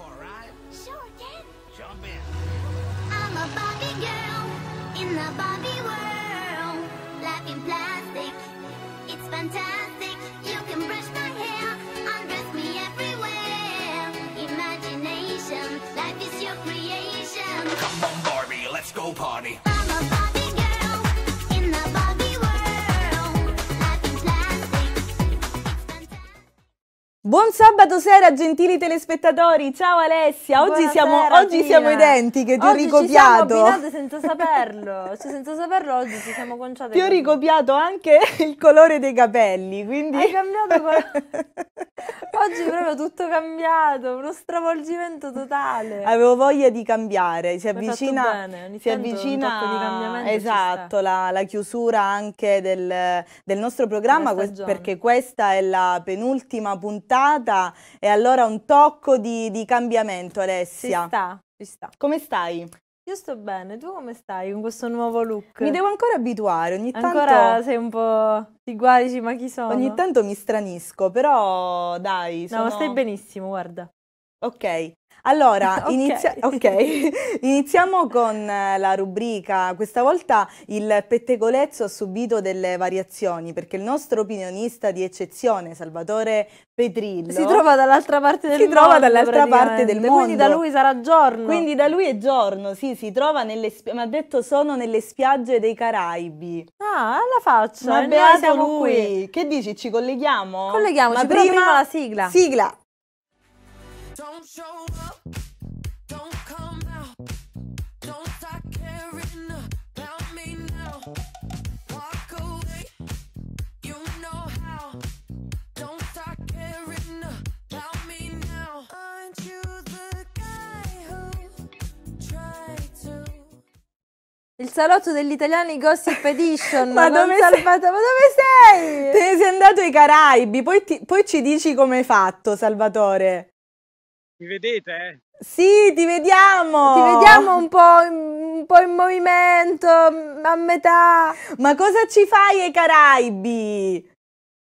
for a ride? Sure Jump in. I'm a Barbie girl in the Barbie world. Life in plastic, it's fantastic. You can brush my hair, undress me everywhere. Imagination, life is your creation. Come on, Barbie, let's go party. Buon sabato sera gentili telespettatori, ciao Alessia, oggi, siamo, oggi siamo, identiche, ti oggi ho ricopiato. ci siamo senza saperlo, cioè senza saperlo oggi ci siamo conciate. Ti ho ricopiato anche il colore dei capelli, quindi... Hai cambiato colore... oggi proprio tutto cambiato, uno stravolgimento totale. Avevo voglia di cambiare, si avvicina... si avvicina... di cambiamento esatto, la, la, chiusura anche del, del nostro programma, perché questa è la penultima puntata puntata e allora un tocco di, di cambiamento Alessia. Ci sta, ci sta. Come stai? Io sto bene, tu come stai con questo nuovo look? Mi devo ancora abituare, ogni ancora tanto... Ancora sei un po'... ti guardi, ma chi sono? Ogni tanto mi stranisco, però dai, sono... No, stai benissimo, guarda. Ok, allora, okay. Inizia- okay. iniziamo con eh, la rubrica. Questa volta il pettegolezzo ha subito delle variazioni perché il nostro opinionista di eccezione, Salvatore Petrillo, si trova dall'altra parte del si mondo. Si trova dall'altra parte del mondo. Quindi da lui sarà giorno. Quindi da lui è giorno, sì, si trova nelle spiagge. Mi ha detto sono nelle spiagge dei Caraibi. Ah, alla faccia. Ma beato siamo lui. qui. Che dici, ci colleghiamo? Colleghiamoci, Ma prima, prima la sigla. Sigla. Don't show up, don't come out. Don't start caring you know how. Don't start caring about me now. Aren't you the guy who tried to? Il salotto degli italiani Gossip Edition. Ma dove sei? Ma dove sei? Te ne sei andato ai Caraibi, poi, ti- poi ci dici come hai fatto, Salvatore. Mi vedete? Sì, ti vediamo! Ti vediamo un po', in, un po' in movimento, mm, a metà. Ma cosa ci fai ai Caraibi?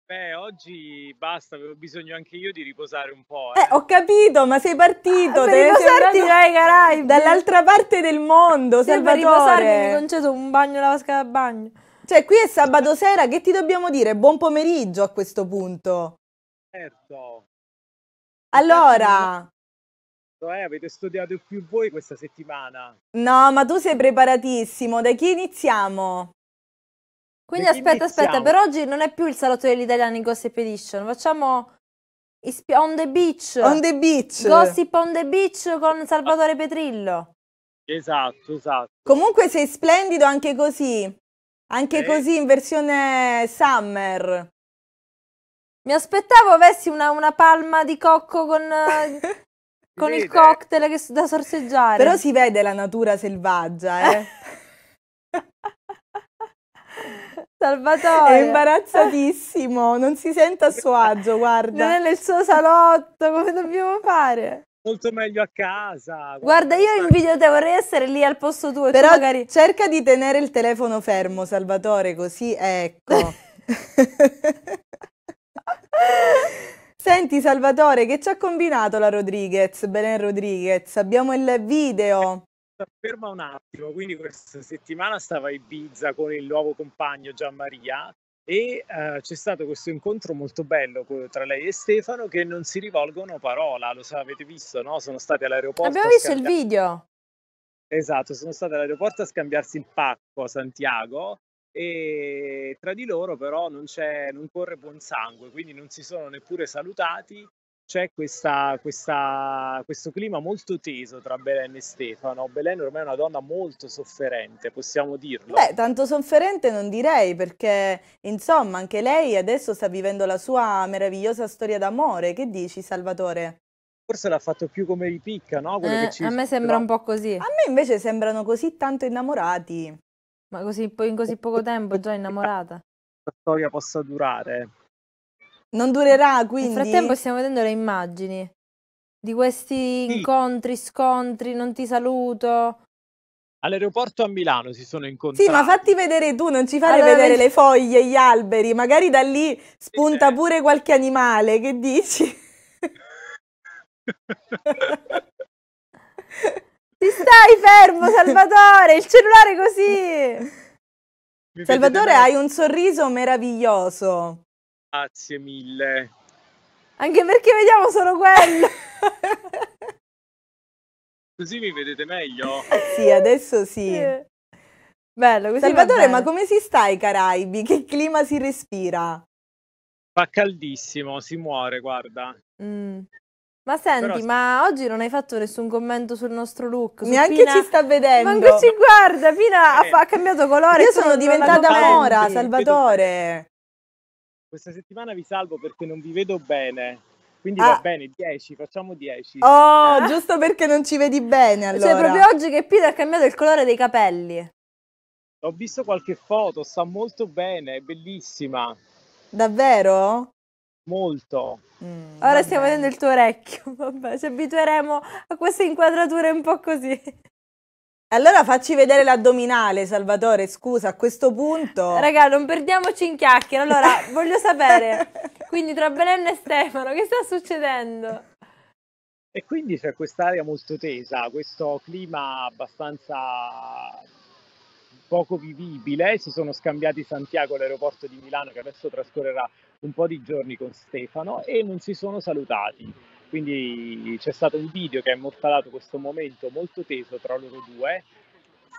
Beh, oggi basta, avevo bisogno anche io di riposare un po'. Eh, eh ho capito, ma sei partito. Ah, per riposarti dai Caraibi. Dall'altra parte del mondo, sì, Salvatore. Per riposarmi mi concedo un bagno, la vasca da bagno. Cioè, qui è sabato sera, che ti dobbiamo dire? Buon pomeriggio a questo punto. Certo. Allora, eh, avete studiato più voi questa settimana. No, ma tu sei preparatissimo. Da chi iniziamo? Quindi chi aspetta, iniziamo? aspetta, per oggi non è più il salotto degli italiani in Gossip Edition. Facciamo On the Beach. On the Beach. Gossip on the Beach con Salvatore Petrillo. Esatto, esatto. Comunque sei splendido anche così. Anche eh. così in versione summer. Mi aspettavo avessi una, una palma di cocco con eh, con il cocktail che, da sorseggiare. Però si vede la natura selvaggia, eh. Salvatore. È imbarazzatissimo, non si sente a suo agio, guarda. Non è nel suo salotto, come dobbiamo fare? Molto meglio a casa. Guarda, guarda io invidio te, vorrei essere lì al posto tuo. Però tu magari... cerca di tenere il telefono fermo, Salvatore, così ecco. Senti Salvatore, che ci ha combinato la Rodriguez, Belen Rodriguez? Abbiamo il video. Eh, ferma un attimo, quindi questa settimana stava a Ibiza con il nuovo compagno Gianmaria e eh, c'è stato questo incontro molto bello tra lei e Stefano che non si rivolgono parola, lo so, avete visto, no? Sono stati all'aeroporto. Abbiamo visto il video. Esatto, sono stati all'aeroporto a scambiarsi il pacco a Santiago e tra di loro però non, non corre buon sangue, quindi non si sono neppure salutati. C'è questa, questa, questo clima molto teso tra Belen e Stefano. Belen ormai è una donna molto sofferente, possiamo dirlo. Beh, tanto sofferente non direi, perché insomma anche lei adesso sta vivendo la sua meravigliosa storia d'amore. Che dici, Salvatore? forse l'ha fatto più come ripicca, no? Eh, ci... A me sembra però... un po' così. A me invece sembrano così tanto innamorati. Ma così, in così poco tempo già innamorata? La storia possa durare. Non durerà, quindi... Nel frattempo stiamo vedendo le immagini di questi sì. incontri, scontri, non ti saluto. All'aeroporto a Milano si sono incontrati. Sì, ma fatti vedere tu, non ci fare allora, vedere mi... le foglie, gli alberi, magari da lì spunta eh. pure qualche animale, che dici? Ti stai fermo, Salvatore, il cellulare così. Mi Salvatore, hai un sorriso meraviglioso. Grazie mille. Anche perché vediamo solo quello. Così mi vedete meglio? Sì, adesso sì. sì. Bello, Salvatore, ma come si sta ai Caraibi? Che clima si respira? Fa caldissimo, si muore, guarda. Mm. Ma senti, Però... ma oggi non hai fatto nessun commento sul nostro look? Neanche Pina... ci sta vedendo. Ma Manco ci guarda, Pina eh. ha, cambiato colore. Io sono diventata mora, Salvatore. Questa settimana vi salvo perché non vi vedo bene. Quindi ah. va bene, 10, facciamo 10. Oh, ah. giusto perché non ci vedi bene cioè, allora. Cioè, proprio oggi che Pina ha cambiato il colore dei capelli. Ho visto qualche foto, sta molto bene, è bellissima. Davvero? molto. Mm, Ora stiamo vedendo il tuo orecchio, vabbè, ci abitueremo a queste inquadrature un po' così. Allora facci vedere l'addominale, Salvatore, scusa, a questo punto... Raga, non perdiamoci in chiacchiere, allora voglio sapere, quindi tra Belenna e Stefano, che sta succedendo? E quindi c'è quest'area molto tesa, questo clima abbastanza poco vivibile, si sono scambiati Santiago all'aeroporto di Milano che adesso trascorrerà un po' di giorni con Stefano e non si sono salutati. Quindi c'è stato un video che ha immortalato questo momento molto teso tra loro due.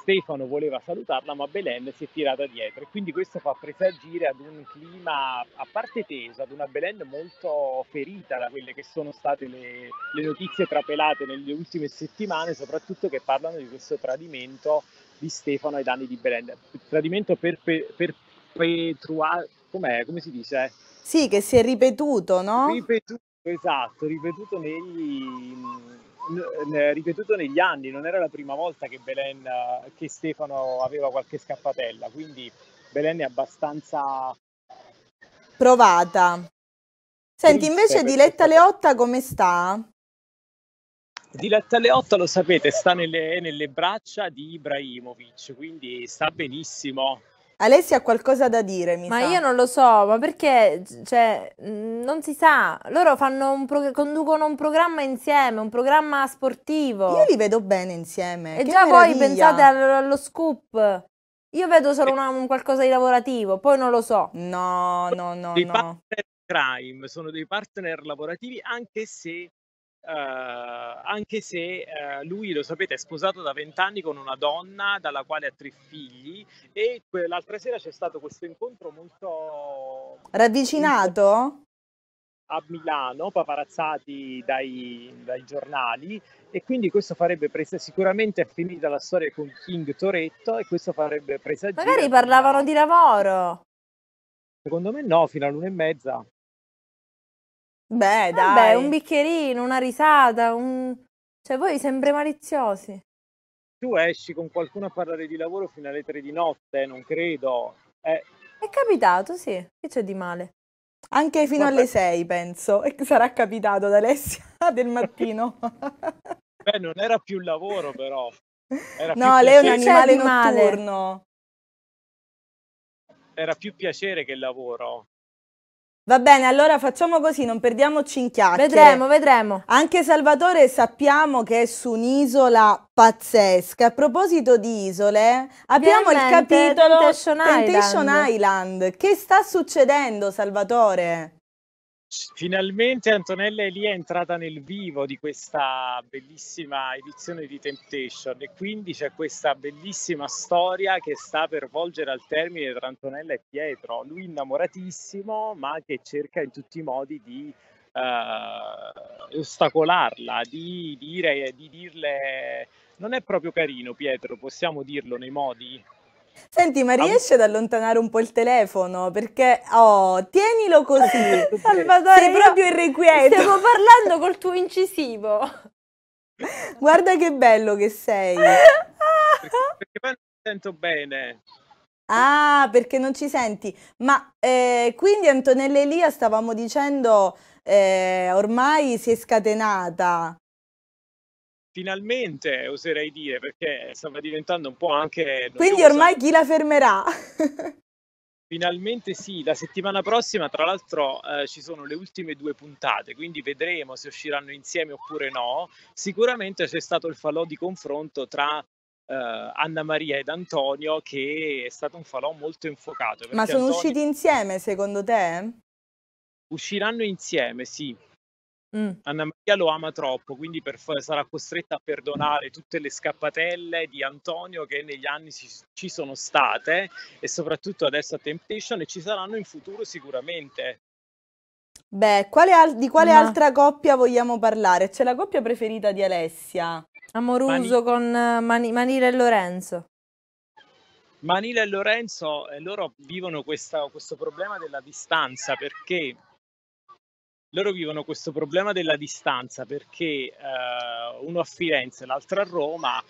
Stefano voleva salutarla ma Belen si è tirata dietro e quindi questo fa presagire ad un clima a parte teso, ad una Belen molto ferita da quelle che sono state le, le notizie trapelate nelle ultime settimane, soprattutto che parlano di questo tradimento di Stefano ai danni di Belen. Tradimento per, per, per Petrua, com'è? come si dice? Sì, che si è ripetuto, no? Ripetuto, esatto, ripetuto negli, ripetuto negli anni, non era la prima volta che, Belen, che Stefano aveva qualche scappatella, quindi Belen è abbastanza provata. Senti, invece Diletta Leotta come sta? Diletta Leotta lo sapete, sta nelle, nelle braccia di Ibrahimovic, quindi sta benissimo. Alessia ha qualcosa da dire, mi ma sa. io non lo so, ma perché, cioè, non si sa. Loro un pro- conducono un programma insieme, un programma sportivo. Io li vedo bene insieme. E che già meraviglia. voi pensate allo, allo scoop. Io vedo solo una, un qualcosa di lavorativo, poi non lo so. No, no, no, no. sono dei partner lavorativi, anche se Uhm, anche se uhm, lui, lo sapete, è sposato da vent'anni con una donna dalla quale ha tre figli e l'altra sera c'è stato questo incontro molto... Ravvicinato? a Milano, paparazzati dai, dai, giornali e quindi questo farebbe presa, sicuramente è finita la storia con King Toretto e questo farebbe presa. Magari parlavano di lavoro. Secondo me no, fino all'una e mezza. Eh, beh, dai. Vabbè, un bicchierino, una risata, un... Cioè, voi sempre maliziosi. Tu esci con qualcuno a parlare di lavoro fino alle tre di notte, non credo. Eh. È capitato, sì. Che c'è di male? Anche fino Guarda... alle sei, penso. E Sarà capitato ad Alessia del mattino. Beh, non era più il lavoro, però. Era no, lei è un animale notturno. Era più piacere che lavoro. Va bene, allora facciamo così, non perdiamoci in chiacchiere. Vedremo, vedremo. Anche Salvatore sappiamo che è su un'isola pazzesca. A proposito di isole, abbiamo il capitolo Temptation Island. Island. Che sta succedendo, Salvatore? Finalmente Antonella Elia è entrata nel vivo di questa bellissima edizione di Temptation e quindi c'è questa bellissima storia che sta per volgere al termine tra Antonella e Pietro, lui innamoratissimo ma che cerca in tutti i modi di eh, ostacolarla, di, dire, di dirle non è proprio carino Pietro, possiamo dirlo nei modi? Senti, ma riesci ad allontanare un po' il telefono? Perché, oh, tienilo così. Salvatore, sei proprio irrequieto. Stiamo parlando col tuo incisivo. Guarda che bello che sei. Perché, poi non ti sento bene. Ah, perché non ci senti. Ma eh, quindi Antonella Elia stavamo dicendo eh, ormai si è scatenata finalmente oserei dire, perché stava diventando un po' anche... Quindi ormai chi la fermerà? Finalmente sì, la settimana prossima tra l'altro eh, ci sono le ultime due puntate, quindi vedremo se usciranno insieme oppure no. Sicuramente c'è stato il falò di confronto tra eh, Anna Maria ed Antonio che è stato un falò molto infuocato. Ma sono Antonio... usciti insieme secondo te? Usciranno insieme, sì, Mh. Mm. Anna Maria lo ama troppo, quindi per sarà costretta a perdonare tutte le scappatelle di Antonio che negli anni si ci sono state e soprattutto adesso a Temptation e ci saranno in futuro sicuramente. Beh, quale al di quale Ma altra coppia vogliamo parlare? C'è la coppia preferita di Alessia. Amoruso Mani- con eh, Mani- Manila e Lorenzo. Manila e Lorenzo, eh, loro vivono questa- questo problema della distanza perché loro vivono questo problema della distanza perché eh, uno a Firenze, l'altro a Roma,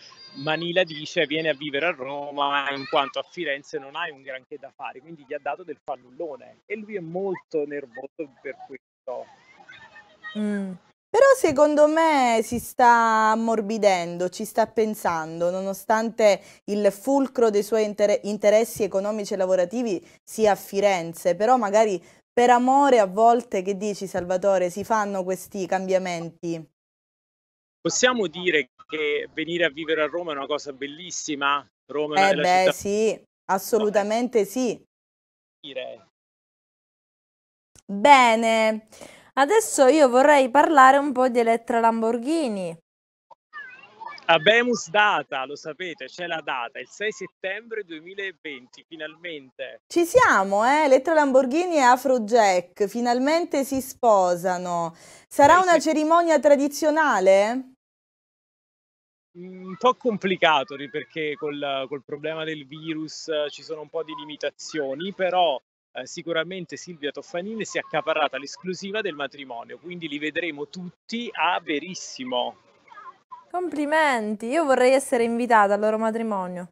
Manila dice viene a vivere a Roma in quanto a Firenze non hai un granché da fare, quindi gli ha dato del fannullone e lui è molto nervoso per questo. Mm. Però secondo me si sta ammorbidendo, ci sta pensando, nonostante il fulcro dei suoi inter interessi economici e lavorativi sia a Firenze, però magari per amore a volte che dici Salvatore si fanno questi cambiamenti? Possiamo dire che venire a vivere a Roma è una cosa bellissima? Roma è eh beh, città... sì, assolutamente sì. Bene, adesso io vorrei parlare un po' di Elettra Lamborghini. Abemus Data, lo sapete, c'è la data, il 6 settembre 2020, finalmente. Ci siamo, eh? Elettro Lamborghini e Afro Jack, finalmente si sposano. Sarà eh, una cerimonia tradizionale? Mm, un po' complicato perché col, col, problema del virus eh, ci sono un po' di limitazioni, però eh, sicuramente Silvia Toffanini si è accaparrata l'esclusiva del matrimonio, quindi li vedremo tutti a verissimo. Complimenti, io vorrei essere invitata al loro matrimonio.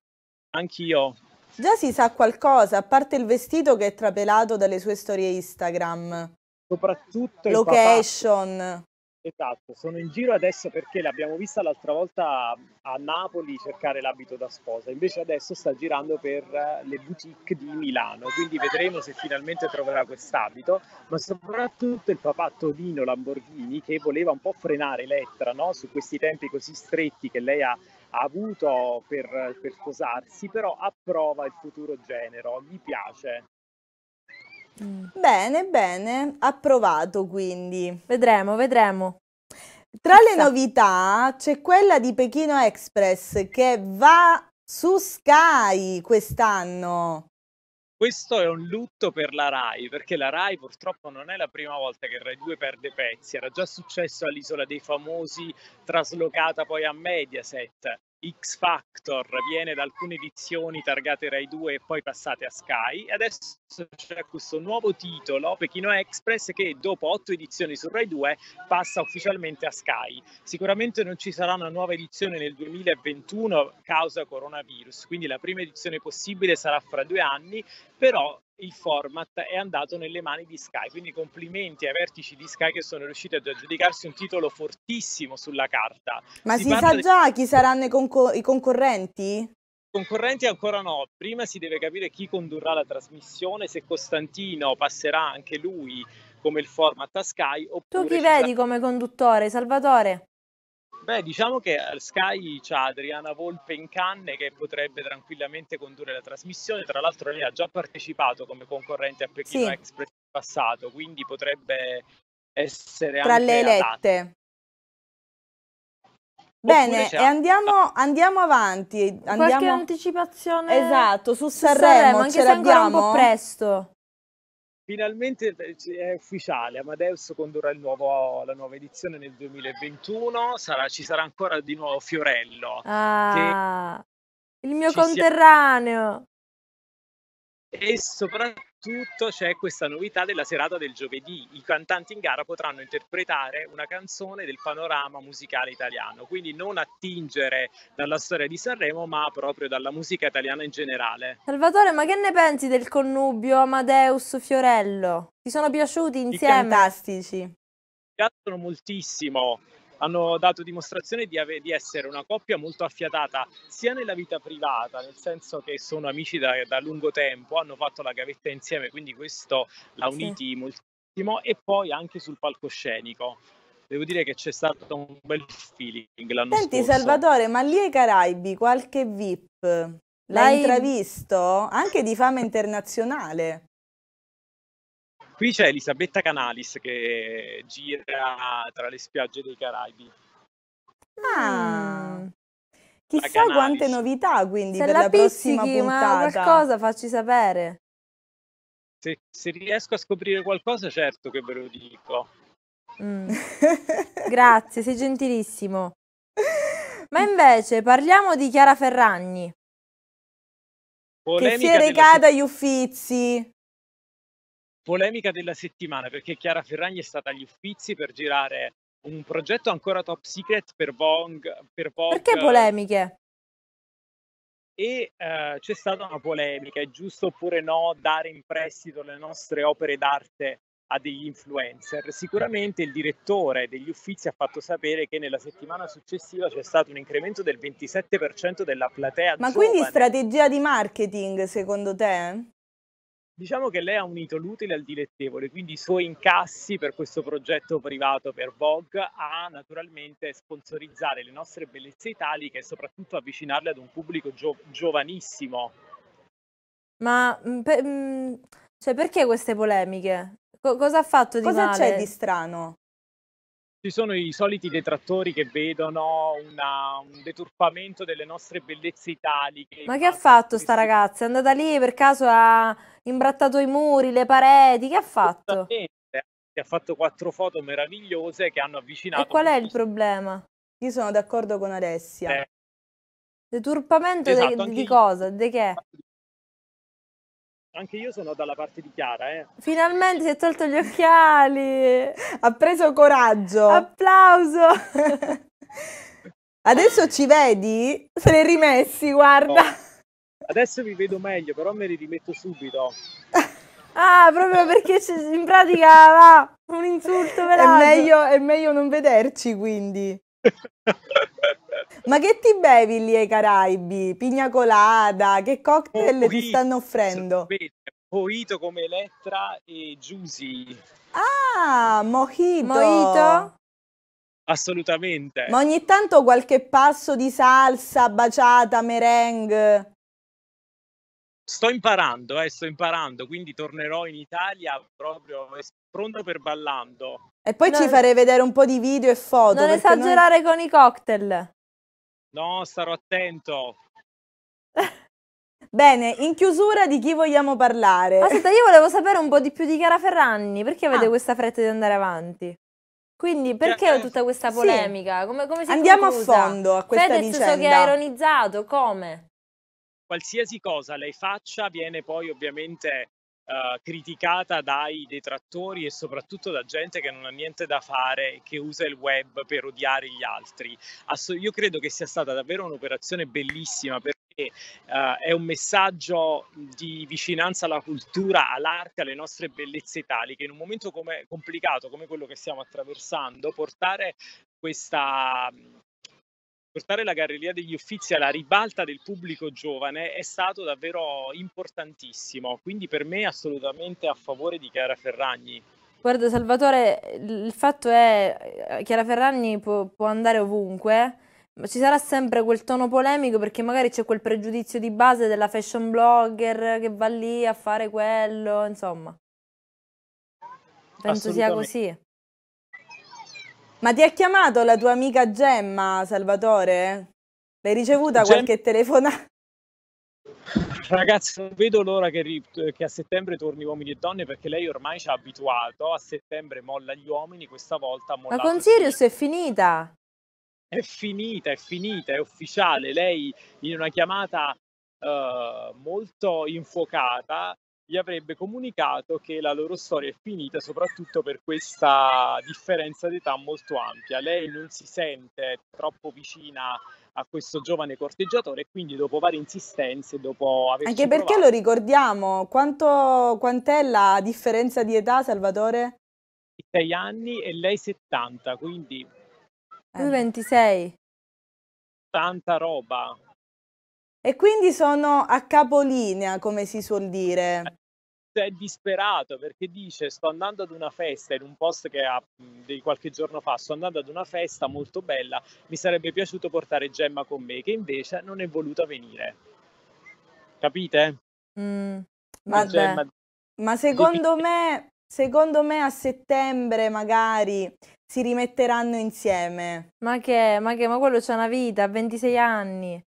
Anch'io. Già si sa qualcosa, a parte il vestito che è trapelato dalle sue storie Instagram. Soprattutto Location. Esatto, sono in giro adesso perché l'abbiamo vista l'altra volta a Napoli cercare l'abito da sposa, invece adesso sta girando per eh, le boutique di Milano, quindi vedremo se finalmente troverà quest'abito, ma soprattutto il papà Tonino Lamborghini che voleva un po' frenare Lettra no? su questi tempi così stretti che lei ha ha avuto per, per sposarsi, però approva il futuro genero, gli piace. Mm. Bene, bene, approvato quindi. Vedremo, vedremo. Tra Chissà. le novità c'è quella di Pechino Express che va su Sky quest'anno. Questo è un lutto per la RAI, perché la RAI purtroppo non è la prima volta che Rai 2 perde pezzi, era già successo all'Isola dei Famosi, traslocata poi a Mediaset. X Factor viene da alcune edizioni targate Rai 2 e poi passate a Sky e adesso c'è questo nuovo titolo Pechino Express che dopo otto edizioni su Rai 2 passa ufficialmente a Sky. Sicuramente non ci sarà una nuova edizione nel 2021 causa coronavirus, quindi la prima edizione possibile sarà fra due anni, però il format è andato nelle mani di Sky. Quindi complimenti ai vertici di Sky che sono riusciti ad aggiudicarsi un titolo fortissimo sulla carta. Ma si, si sa già di... chi saranno i, concor- i concorrenti? Concorrenti ancora no, prima si deve capire chi condurrà la trasmissione, se Costantino passerà anche lui come il format a Sky. Tu chi vedi sarà... come conduttore, Salvatore? Beh, diciamo che Sky c'ha Adriana Volpe in canne che potrebbe tranquillamente condurre la trasmissione. Tra l'altro lei ha già partecipato come concorrente a Pechino sì. Express in passato, quindi potrebbe essere Tra le elette. Bene, e andiamo, ah. andiamo avanti. Andiamo... Qualche anticipazione? Esatto, su Sanremo, Sanremo anche se abbiamo? ancora un po' presto. Finalmente eh, è ufficiale, Amadeus condurrà nuovo, la nuova edizione nel 2021, sarà, ci sarà ancora di nuovo Fiorello. Ah, il mio conterraneo e soprattutto c'è questa novità della serata del giovedì. I cantanti in gara potranno interpretare una canzone del panorama musicale italiano, quindi non attingere dalla storia di Sanremo, ma proprio dalla musica italiana in generale. Salvatore, ma che ne pensi del connubio Amadeus Fiorello? Ti sono piaciuti insieme? Fantastici. Mi piacciono moltissimo hanno dato dimostrazione di, ave- di, essere una coppia molto affiatata sia nella vita privata, nel senso che sono amici da, da lungo tempo, hanno fatto la gavetta insieme, quindi questo l'ha uniti moltissimo, e poi anche sul palcoscenico. Devo dire che c'è stato un bel feeling l'anno Senti, scorso. Salvatore, ma lì ai Caraibi qualche VIP l'hai intravisto? Anche di fama internazionale? Qui c'è Elisabetta Canalis che gira tra le spiagge dei Caraibi. Ah. Chissà quante novità quindi Se per la, la pizzichi, prossima puntata. Ma qualcosa facci sapere. Se, se, riesco a scoprire qualcosa, certo che ve lo dico. Mm. Grazie, sei gentilissimo. Ma invece parliamo di Chiara Ferragni. Polemica che si è recata agli uffizi polemica della settimana perché Chiara Ferragni è stata agli Uffizi per girare un progetto ancora top secret per Vogue. Per Perché polemiche? E eh, c'è stata una polemica, è giusto oppure no dare in prestito le nostre opere d'arte a degli influencer? Sicuramente il direttore degli Uffizi ha fatto sapere che nella settimana successiva c'è stato un incremento del 27% della platea. Ma giovane. quindi strategia di marketing secondo te? Diciamo che lei ha unito l'utile al dilettevole, quindi i suoi incassi per questo progetto privato per Vogue a naturalmente sponsorizzare le nostre bellezze italiche e soprattutto avvicinarle ad un pubblico gio- giovanissimo. Ma mm, per, mm, cioè, perché queste polemiche? Co- cosa ha fatto di cosa male? Cosa c'è di strano? ci sono i soliti detrattori che vedono una, un deturpamento delle nostre bellezze italiche. Ma che ha fatto sta ragazza? È andata lì per caso ha imbrattato i muri, le pareti, che ha fatto? Che ha fatto quattro foto meravigliose che hanno avvicinato. E qual è il problema? Io sono d'accordo con Alessia. Eh. Deturpamento esatto, de, di cosa? Di che? Anche io sono dalla parte di Chiara, eh. Finalmente si è tolto gli occhiali. ha preso coraggio. Applauso. Adesso ci vedi? Se li rimessi, guarda. No. Adesso vi vedo meglio, però me li rimetto subito. ah, proprio perché in pratica va un insulto velato. È meglio, è meglio non vederci, quindi. Ma che ti bevi lì ai Caraibi? Pigna colada? Che cocktail Poito, ti stanno offrendo? Poito come Elettra e Giusy. Ah, mojito. Mojito? Assolutamente. Ma ogni tanto qualche passo di salsa, baciata, merengue? Sto imparando, eh, sto imparando, quindi tornerò in Italia proprio eh, pronto per ballando. E poi non... ci farei vedere un po' di video e foto. Non esagerare non... con i cocktail. No, starò attento. Bene, in chiusura di chi vogliamo parlare? Aspetta, io volevo sapere un po' di più di Chiara Ferragni, perché avete ah. questa fretta di andare avanti? Quindi perché ho tutta questa polemica? Sì. Come, come Andiamo conclusa? a fondo a questa Fedez vicenda. so che ha ironizzato, come? Qualsiasi cosa lei faccia viene poi ovviamente eh, criticata dai detrattori e soprattutto da gente che non ha niente da fare che usa il web per odiare gli altri. Asso- io credo che sia stata davvero un'operazione bellissima perché uh, è un messaggio di vicinanza alla cultura, all'arte, alle nostre bellezze italiche. In un momento come, complicato come quello che stiamo attraversando, portare questa portare la Galleria degli Uffizi alla ribalta del pubblico giovane è stato davvero importantissimo, quindi per me assolutamente a favore di Chiara Ferragni. Guarda Salvatore, il fatto è che Chiara Ferragni può, può andare ovunque, ma ci sarà sempre quel tono polemico perché magari c'è quel pregiudizio di base della fashion blogger che va lì a fare quello, insomma. Penso sia così. Ma ti ha chiamato la tua amica Gemma, Salvatore? L'hai ricevuta Gem- qualche telefonata? Ragazzi, non vedo l'ora che, ri- che, a settembre torni uomini e donne perché lei ormai ci ha abituato. A settembre molla gli uomini, questa volta molla. Ma con Sirius è finita! È finita, è finita, è ufficiale. Lei in una chiamata uh, molto infuocata gli avrebbe comunicato che la loro storia è finita soprattutto per questa differenza d'età molto ampia. Lei non si sente troppo vicina a questo giovane corteggiatore e quindi dopo varie insistenze, dopo aver... Anche perché provato... lo ricordiamo, quanto, quant'è la differenza di età, Salvatore? 26 anni e lei 70, quindi... Lui eh. 26. Tanta roba. E quindi sono a capolinea, come si suol dire. Eh, è disperato perché dice sto andando ad una festa in un post che ha di qualche giorno fa, sto andando ad una festa molto bella, mi sarebbe piaciuto portare Gemma con me che invece non è voluta venire. Capite? Mm, Gemma... Ma secondo me, secondo me a settembre magari si rimetteranno insieme. Ma che, ma che, ma quello c'è una vita, a 26 anni.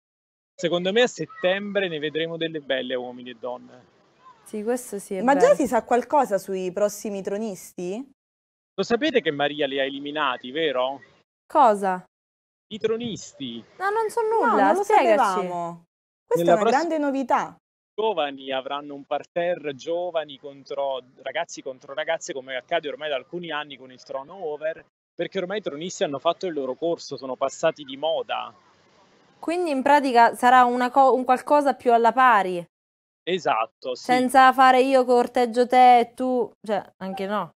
Secondo me a settembre ne vedremo delle belle uomini e donne. Sì, questo sì è Ma vero. già si sa qualcosa sui prossimi tronisti? Lo sapete che Maria li ha eliminati, vero? Cosa? I tronisti. No, non so nulla, no, non spiegaci. lo sapevamo. Questa Nella è una pross- grande novità. Giovani avranno un parterre giovani contro ragazzi contro ragazze, come accade ormai da alcuni anni con il trono over, perché ormai i tronisti hanno fatto il loro corso, sono passati di moda. Quindi in pratica sarà co- un qualcosa più alla pari. Esatto, sì. Senza fare io corteggio te e tu, cioè, anche no.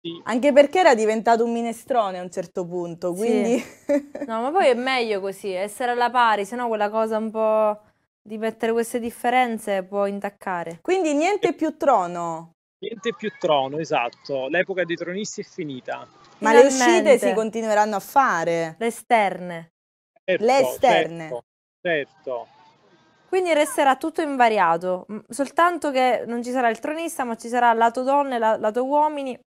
Sì. Anche perché era diventato un minestrone a un certo punto, quindi... Sì. No, ma poi è meglio così, essere alla pari, sennò quella cosa un po' di mettere queste differenze può intaccare. Quindi niente più trono. Niente più trono, esatto. L'epoca dei tronisti è finita. Ma le uscite si continueranno a fare. Le esterne. Certo, le esterne. certo. certo. Quindi resterà tutto invariato, soltanto che non ci sarà il tronista, ma ci sarà lato donne, la, lato uomini.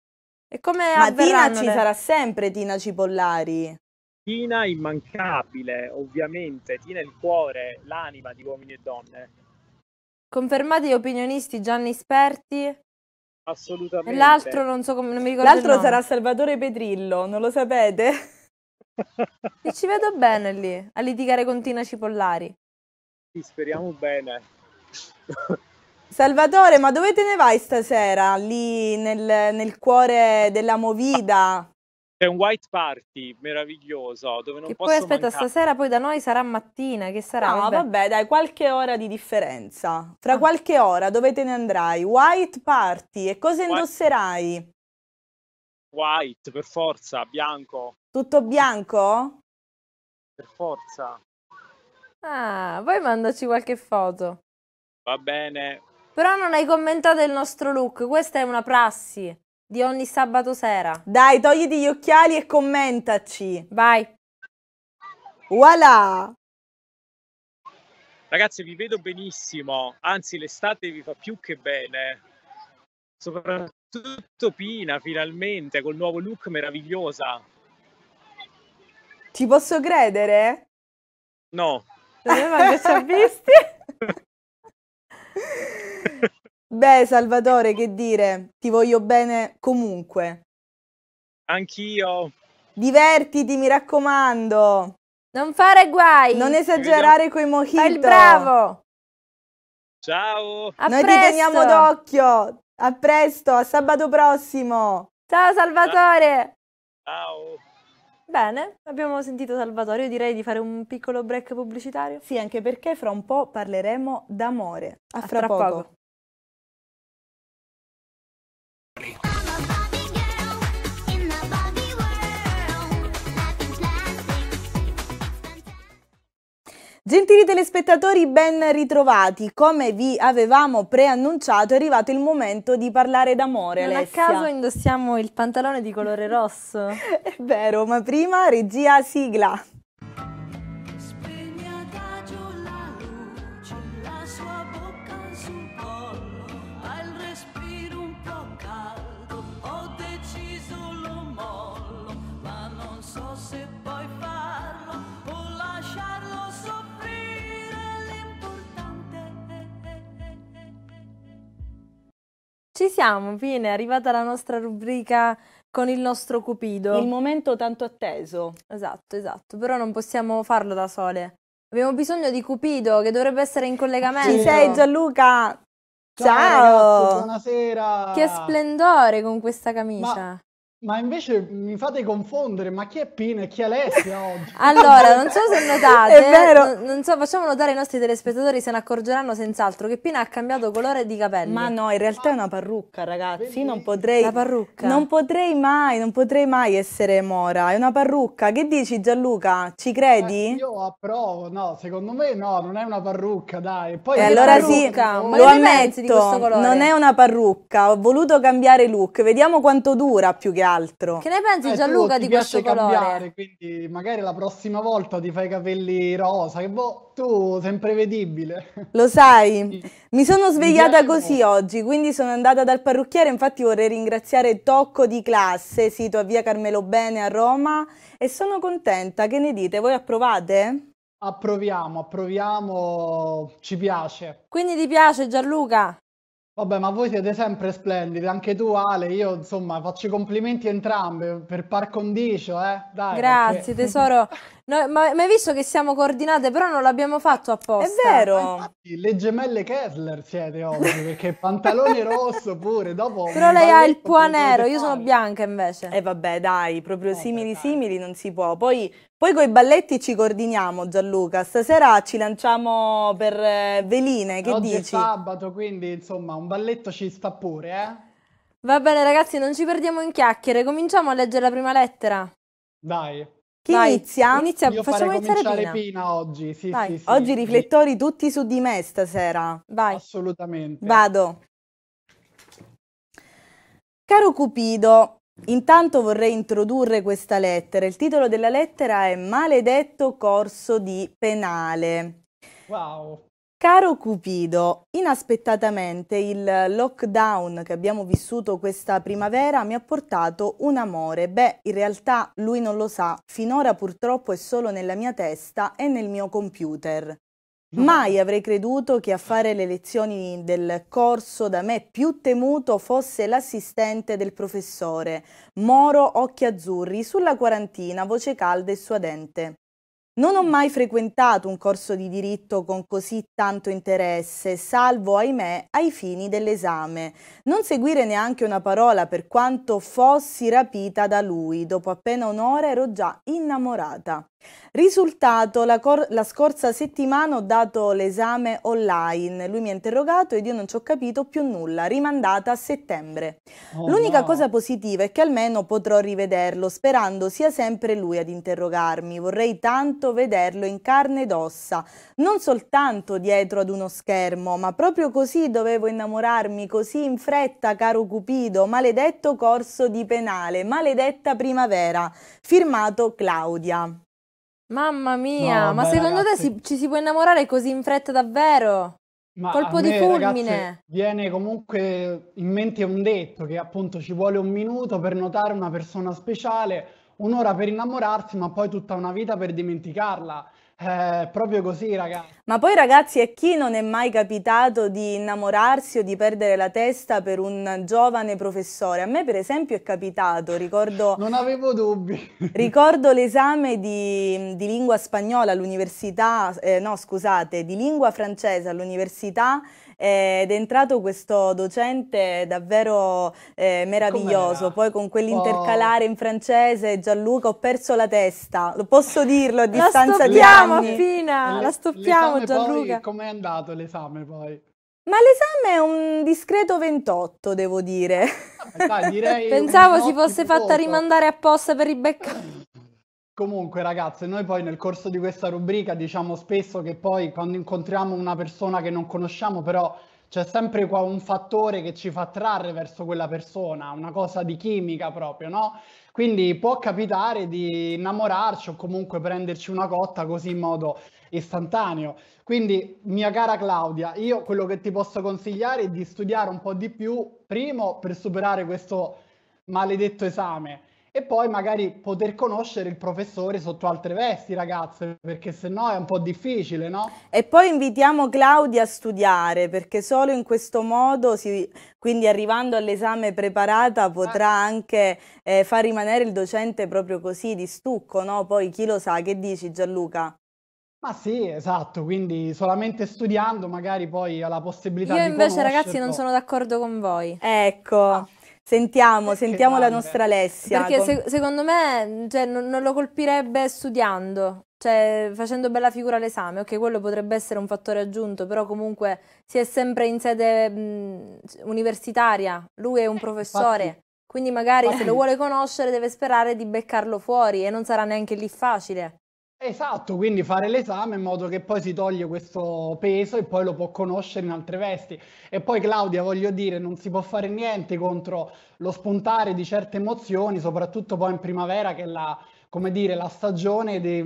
E come ma Tina ci le... sarà sempre Tina Cipollari. Tina immancabile, ovviamente. Tina è il cuore, l'anima di uomini e donne. Confermati gli opinionisti Gianni Sperti. Assolutamente. L'altro non so come, non mi ricordo. L'altro sarà Salvatore Pedrillo, non lo sapete? e ci vedo bene lì, a litigare con Tina Cipollari speriamo bene. Salvatore, ma dove te ne vai stasera? Lì nel, nel cuore della movida? C'è un white party meraviglioso dove non che posso poi aspetta, mancare. stasera poi da noi sarà mattina, che sarà? No, vabbè, vabbè dai, qualche ora di differenza. Tra ah. qualche ora dove te ne andrai? White party e cosa white. indosserai? White, per forza, bianco. Tutto bianco? Per forza. Ah, poi mandaci qualche foto. Va bene. Però non hai commentato il nostro look, questa è una prassi di ogni sabato sera. Dai, togliti gli occhiali e commentaci. Vai. Voilà! Ragazzi, vi vedo benissimo, anzi l'estate vi fa più che bene. Soprattutto Pina, finalmente, col nuovo look meravigliosa. Ci posso credere? No, Doveva che ci ha visti. Beh, Salvatore, che dire, ti voglio bene comunque. Anch'io. Divertiti, mi raccomando. Non fare guai. Non esagerare coi mojito. Fai il bravo. Ciao. A Noi presto. ti teniamo d'occhio. A presto, a sabato prossimo. Ciao Salvatore. Ciao. Bene, abbiamo sentito Salvatore, io direi di fare un piccolo break pubblicitario. Sì, anche perché fra un po' parleremo d'amore. A, A fra, fra poco. poco. Gentili telespettatori, ben ritrovati. Come vi avevamo preannunciato, è arrivato il momento di parlare d'amore, Non Alessia. a caso indossiamo il pantalone di colore rosso. è vero, ma prima regia sigla. Ci siamo, fine, è arrivata la nostra rubrica con il nostro cupido. Il momento tanto atteso. Esatto, esatto, però non possiamo farlo da sole. Abbiamo bisogno di Cupido che dovrebbe essere in collegamento. Ci sei Gianluca? Ciao! Ciao. Ragazzo, buonasera! Che splendore con questa camicia! Ma ma invece mi fate confondere, ma chi è Pina e chi è Alessia oggi? Allora, non so se notate, non so, facciamo notare ai nostri telespettatori se ne accorgeranno senz'altro che Pina ha cambiato colore di capelli. Ma no, in realtà è una parrucca, ragazzi, non potrei... La parrucca? Non potrei mai, non potrei mai essere Mora, è una parrucca. Che dici Gianluca? Ci credi? Ma eh, io approvo, no, secondo me no, non è una parrucca, dai. Poi e eh, allora sì, lo ammetto, non è una parrucca, ho voluto cambiare look, vediamo quanto dura più che altro altro. Che ne pensi eh, Gianluca tu, di questo colore? Cambiare, quindi magari la prossima volta ti fai i capelli rosa, che boh, tu sei imprevedibile. Lo sai, mi sono svegliata così oggi, quindi sono andata dal parrucchiere, infatti vorrei ringraziare Tocco di classe, sito a via Carmelo Bene a Roma e sono contenta, che ne dite? Voi approvate? Approviamo, approviamo, ci piace. Quindi ti piace Gianluca? Vabbè, ma voi siete sempre splendidi, anche tu Ale, io insomma faccio i complimenti a entrambe per par condicio, eh? Dai, Grazie perché... tesoro, No, ma, hai visto che siamo coordinate, però non l'abbiamo fatto apposta. È vero. Infatti, le gemelle Kessler siete oggi, perché pantalone rosso pure, dopo... Però lei ha il po' nero, io sono bianca invece. E eh, vabbè, dai, proprio no, simili dai. simili non si può. Poi, poi coi balletti ci coordiniamo, Gianluca. Stasera ci lanciamo per eh, veline, che oggi dici? Oggi è sabato, quindi insomma, un balletto ci sta pure, eh? Va bene ragazzi, non ci perdiamo in chiacchiere, cominciamo a leggere la prima lettera. Dai. Chi Dai, inizia? inizia Io facciamo iniziare Pina. Pina oggi, sì, Dai. Sì, Oggi sì. riflettori tutti su di me stasera. Vai. Assolutamente. Vado. Caro Cupido, Intanto vorrei introdurre questa lettera. Il titolo della lettera è Maledetto corso di penale. Wow. Caro Cupido, inaspettatamente il lockdown che abbiamo vissuto questa primavera mi ha portato un amore. Beh, in realtà lui non lo sa, finora purtroppo è solo nella mia testa e nel mio computer. Mai avrei creduto che a fare le lezioni del corso da me più temuto fosse l'assistente del professore, Moro Occhi Azzurri, sulla quarantina, voce calda e suadente. Non ho mai frequentato un corso di diritto con così tanto interesse, salvo, ahimè, ai fini dell'esame. Non seguire neanche una parola per quanto fossi rapita da lui. Dopo appena un'ora ero già innamorata. Risultato, la, la, scorsa settimana ho dato l'esame online, lui mi ha interrogato ed io non ci ho capito più nulla, rimandata a settembre. Oh L'unica no. cosa positiva è che almeno potrò rivederlo, sperando sia sempre lui ad interrogarmi. Vorrei tanto vederlo in carne ed ossa, non soltanto dietro ad uno schermo, ma proprio così dovevo innamorarmi, così in fretta, caro Cupido, maledetto corso di penale, maledetta primavera. Firmato Claudia. Mamma mia, no, ma beh, secondo ragazzi... te si, ci si può innamorare così in fretta davvero? Ma Colpo me, di fulmine. Ragazze, viene comunque in mente un detto che appunto ci vuole un minuto per notare una persona speciale, un'ora per innamorarsi, ma poi tutta una vita per dimenticarla. Eh, proprio così, ragazzi. Ma poi, ragazzi, a chi non è mai capitato di innamorarsi o di perdere la testa per un giovane professore? A me, per esempio, è capitato, ricordo... Non avevo dubbi. ricordo l'esame di, di, lingua spagnola all'università, eh, no, scusate, di lingua francese all'università eh, ed è entrato questo docente davvero eh, meraviglioso, poi con quell'intercalare oh. in francese, Gianluca, ho perso la testa, lo posso dirlo a distanza di anni. Fina, la stoppiamo Gianluca. Come è andato l'esame poi? Ma l'esame è un discreto 28, devo dire. Ah, dai, Pensavo si fosse fatta rimandare apposta per i Comunque ragazze, noi poi nel corso di questa rubrica diciamo spesso che poi quando incontriamo una persona che non conosciamo, però c'è sempre qua un fattore che ci fa trarre verso quella persona, una cosa di chimica proprio, no? Quindi può capitare di innamorarci o comunque prenderci una cotta così in modo istantaneo. Quindi, mia cara Claudia, io quello che ti posso consigliare è di studiare un po' di più, primo per superare questo maledetto esame e poi magari poter conoscere il professore sotto altre vesti, ragazze, perché se no è un po' difficile, no? E poi invitiamo Claudia a studiare, perché solo in questo modo, si, quindi arrivando all'esame preparata, esatto. potrà ah. anche eh, far rimanere il docente proprio così di stucco, no? Poi chi lo sa, che dici Gianluca? Ma sì, esatto, quindi solamente studiando magari poi ha la possibilità Io di Io invece ragazzi non sono d'accordo con voi. Ecco. Ah. Sentiamo, sentiamo la nostra Alessia. Perché se, secondo me cioè, non, non, lo colpirebbe studiando, cioè facendo bella figura all'esame. Ok, quello potrebbe essere un fattore aggiunto, però comunque si è sempre in sede mh, universitaria. Lui è un eh, professore, Infatti. quindi magari se lo vuole conoscere deve sperare di beccarlo fuori e non sarà neanche lì facile. Esatto, quindi fare l'esame in modo che poi si toglie questo peso e poi lo può conoscere in altre vesti. E poi Claudia, voglio dire, non si può fare niente contro lo spuntare di certe emozioni, soprattutto poi in primavera che è la, come dire, la stagione de,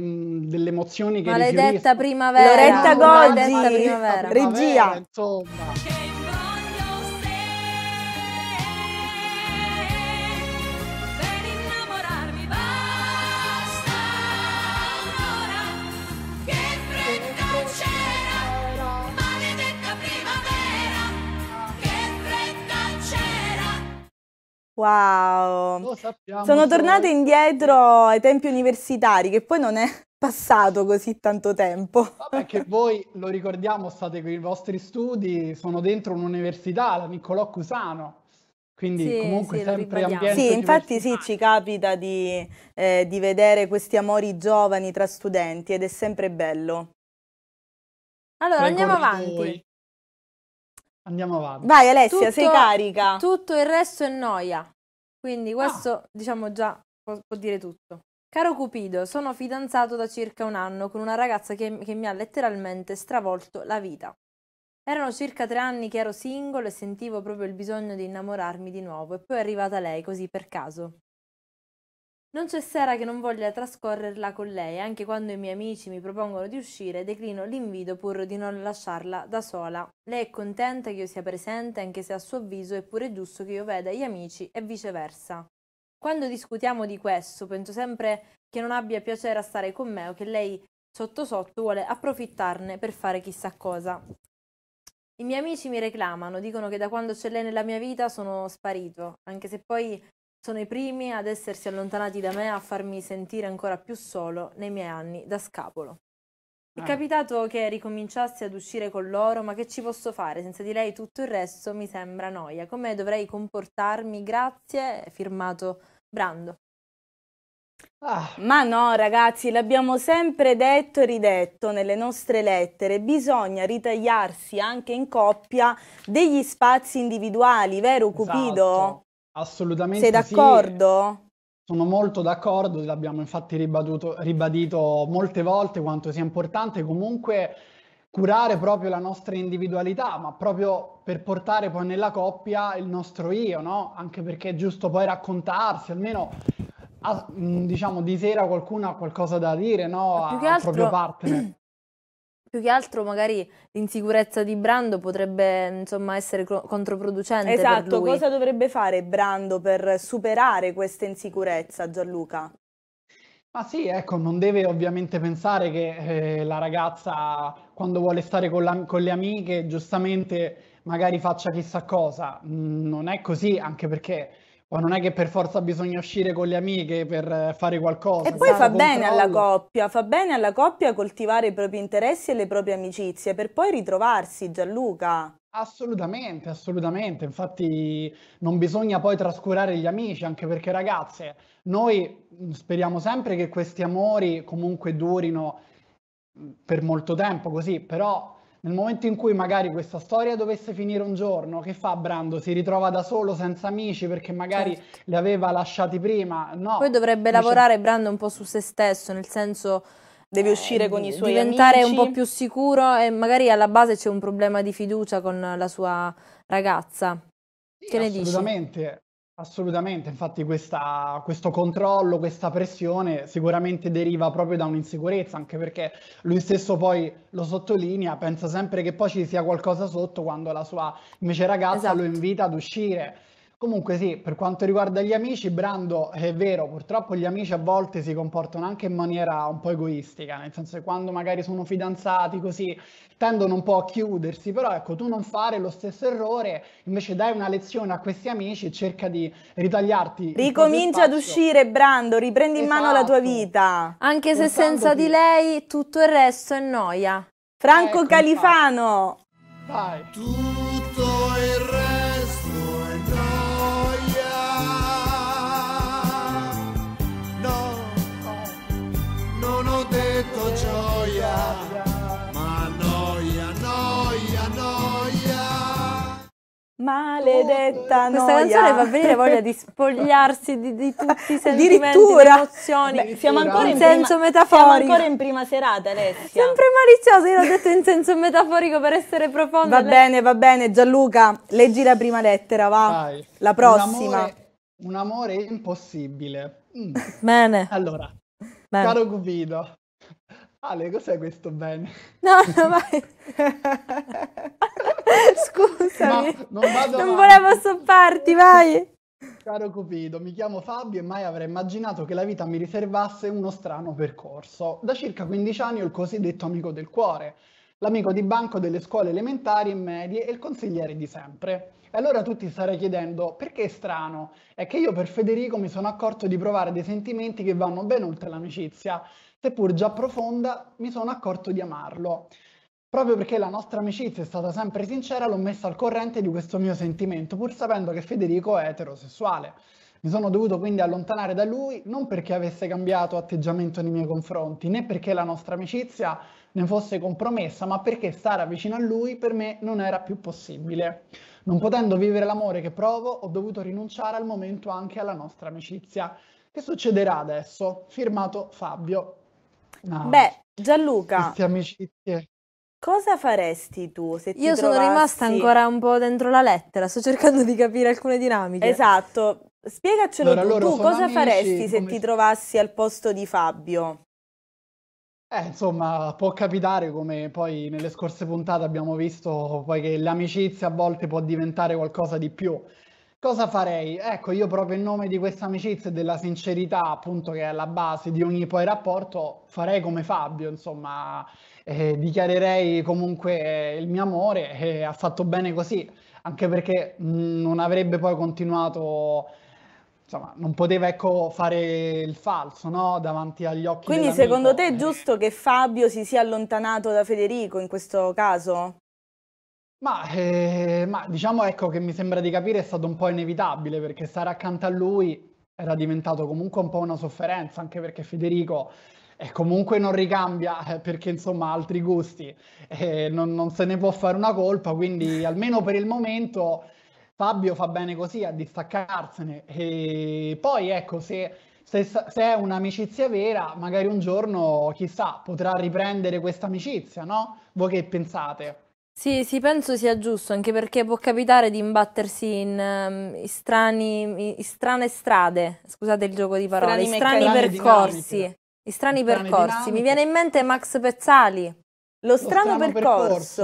delle emozioni che... Maledetta primavera! Loretta Goggi! Primavera. Regia! Insomma... Wow! sappiamo. Sono tornata solo. indietro ai tempi universitari, che poi non è passato così tanto tempo. Vabbè, che voi lo ricordiamo, state con i vostri studi, sono dentro un'università, la Niccolò Cusano. Quindi sì, comunque sì, sempre ambiente Sì, infatti sì, ci capita di, eh, di vedere questi amori giovani tra studenti ed è sempre bello. Allora, Vai andiamo avanti. Voi. Andiamo avanti. Vai Alessia, tutto, sei carica. Tutto il resto è noia. Quindi ah. questo, ah. diciamo già, può, può, dire tutto. Caro Cupido, sono fidanzato da circa un anno con una ragazza che, che mi ha letteralmente stravolto la vita. Erano circa tre anni che ero singolo e sentivo proprio il bisogno di innamorarmi di nuovo e poi è arrivata lei così per caso. Non c'è sera che non voglia trascorrerla con lei, anche quando i miei amici mi propongono di uscire, declino l'invito pur di non lasciarla da sola. Lei è contenta che io sia presente, anche se a suo avviso è pure giusto che io veda gli amici e viceversa. Quando discutiamo di questo, penso sempre che non abbia piacere a stare con me o che lei sotto sotto vuole approfittarne per fare chissà cosa. I miei amici mi reclamano, dicono che da quando c'è lei nella mia vita sono sparito, anche se poi sono i primi ad essersi allontanati da me a farmi sentire ancora più solo nei miei anni da scapolo. È ah. capitato che ricominciassi ad uscire con loro, ma che ci posso fare? Senza di lei tutto il resto mi sembra noia. Come dovrei comportarmi? Grazie, firmato Brando. Ah. Ma no, ragazzi, l'abbiamo sempre detto e ridetto nelle nostre lettere, bisogna ritagliarsi anche in coppia degli spazi individuali, vero Cupido? Esatto. Assolutamente. Sei d'accordo? Sì. Sono molto d'accordo, l'abbiamo infatti ribaduto, ribadito molte volte quanto sia importante comunque curare proprio la nostra individualità, ma proprio per portare poi nella coppia il nostro io, no? Anche perché è giusto poi raccontarsi, almeno a, diciamo di sera qualcuno ha qualcosa da dire, no? Al proprio partner. più che altro magari l'insicurezza di Brando potrebbe insomma essere controproducente esatto, cosa dovrebbe fare Brando per superare questa insicurezza Gianluca? Ma sì, ecco, non deve ovviamente pensare che eh, la ragazza quando vuole stare con, la, con, le amiche giustamente magari faccia chissà cosa, mm, non è così anche perché o non è che per forza bisogna uscire con le amiche per eh, fare qualcosa. E poi fa bene alla coppia, fa bene alla coppia coltivare i propri interessi e le proprie amicizie per poi ritrovarsi, Gianluca. Assolutamente, assolutamente. Infatti non bisogna poi trascurare gli amici, anche perché ragazze, noi speriamo sempre che questi amori comunque durino mm, per molto tempo così, però nel momento in cui magari questa storia dovesse finire un giorno, che fa Brando? Si ritrova da solo, senza amici, perché magari certo. li aveva lasciati prima? No. Poi dovrebbe Dice... lavorare Brando un po' su se stesso, nel senso... Deve eh, uscire eh, con i suoi diventare amici. un po' più sicuro e magari alla base c'è un problema di fiducia con la sua ragazza. Sì, che ne dici? Assolutamente. Assolutamente, infatti questa, questo controllo, questa pressione sicuramente deriva proprio da un'insicurezza, anche perché lui stesso poi lo sottolinea, pensa sempre che poi ci sia qualcosa sotto quando la sua invece ragazza esatto. lo invita ad uscire. Comunque sì, per quanto riguarda gli amici, Brando è vero, purtroppo gli amici a volte si comportano anche in maniera un po' egoistica, nel senso che quando magari sono fidanzati così tendono un po' a chiudersi, però ecco, tu non fare lo stesso errore, invece dai una lezione a questi amici e cerca di ritagliarti. Ricomincia ad uscire Brando, riprendi esatto. in mano la tua esatto. vita. Anche se senza di lei tutto il resto è noia. Franco ecco, Califano! Vai. Tutto il resto Maledetta oh, Questa noia. canzone fa venire voglia di spogliarsi di, di tutti i sentimenti, le emozioni. Beh, siamo ancora in, senso prima, metaforico. Siamo ancora in prima serata, Alessia. Sempre maliziosa, io l'ho detto in senso metaforico per essere profonda. Va Alessia. bene, va bene, Gianluca, leggi la prima lettera, va. Vai. La prossima. Un amore, un amore impossibile. Mm. Bene. Allora, bene. caro Guido, Ale, cos'è questo bene? No, no, vai. Scusami, no, non, vado non volevo sopparti, vai. Caro Cupido, mi chiamo Fabio e mai avrei immaginato che la vita mi riservasse uno strano percorso. Da circa 15 anni ho il cosiddetto amico del cuore, l'amico di banco delle scuole elementari e medie e il consigliere di sempre. E allora tu ti starei chiedendo perché è strano? È che io per Federico mi sono accorto di provare dei sentimenti che vanno ben oltre l'amicizia seppur già profonda, mi sono accorto di amarlo. Proprio perché la nostra amicizia è stata sempre sincera, l'ho messa al corrente di questo mio sentimento, pur sapendo che Federico è eterosessuale. Mi sono dovuto quindi allontanare da lui non perché avesse cambiato atteggiamento nei miei confronti, né perché la nostra amicizia ne fosse compromessa, ma perché stare vicino a lui per me non era più possibile. Non potendo vivere l'amore che provo, ho dovuto rinunciare al momento anche alla nostra amicizia. Che succederà adesso? Firmato Fabio. No. Beh, Gianluca, Queste amicizie. cosa faresti tu se ti Io sono rimasta ancora un po' dentro la lettera, sto cercando di capire alcune dinamiche. Esatto, spiegacelo Allora, tu, loro tu cosa amici, faresti se come- ti trovassi al posto di Fabio? Eh, insomma, può capitare come poi nelle scorse puntate abbiamo visto poi che l'amicizia a volte può diventare qualcosa di più. Cosa farei? Ecco, io proprio in nome di questa amicizia e della sincerità, appunto, che è alla base di ogni poi rapporto, farei come Fabio, insomma, eh, dichiarerei comunque eh, il mio amore e ha fatto bene così, anche perché mh, mm, non avrebbe poi continuato, insomma, non poteva ecco fare il falso, no? Davanti agli occhi Quindi secondo te è giusto che Fabio si sia allontanato da Federico in questo caso? Ma, eh, ma, diciamo ecco che mi sembra di capire è stato un po' inevitabile perché stare accanto a lui era diventato comunque un po' una sofferenza, anche perché Federico eh, comunque non ricambia eh, perché insomma ha altri gusti, eh, non, non se ne può fare una colpa, quindi almeno per il momento Fabio fa bene così a distaccarsene. E poi ecco, se se, se, è un'amicizia vera, magari un giorno, chissà, potrà riprendere questa amicizia, no? Voi che pensate? Sì, sì, penso sia giusto, anche perché può capitare di imbattersi in, ehm, in strani, in strane strade, scusate il gioco di parole, Strani in strani percorsi, Dinamiche. in strani Strane percorsi. Mi viene in mente Max Pezzali, lo strano strano percorso.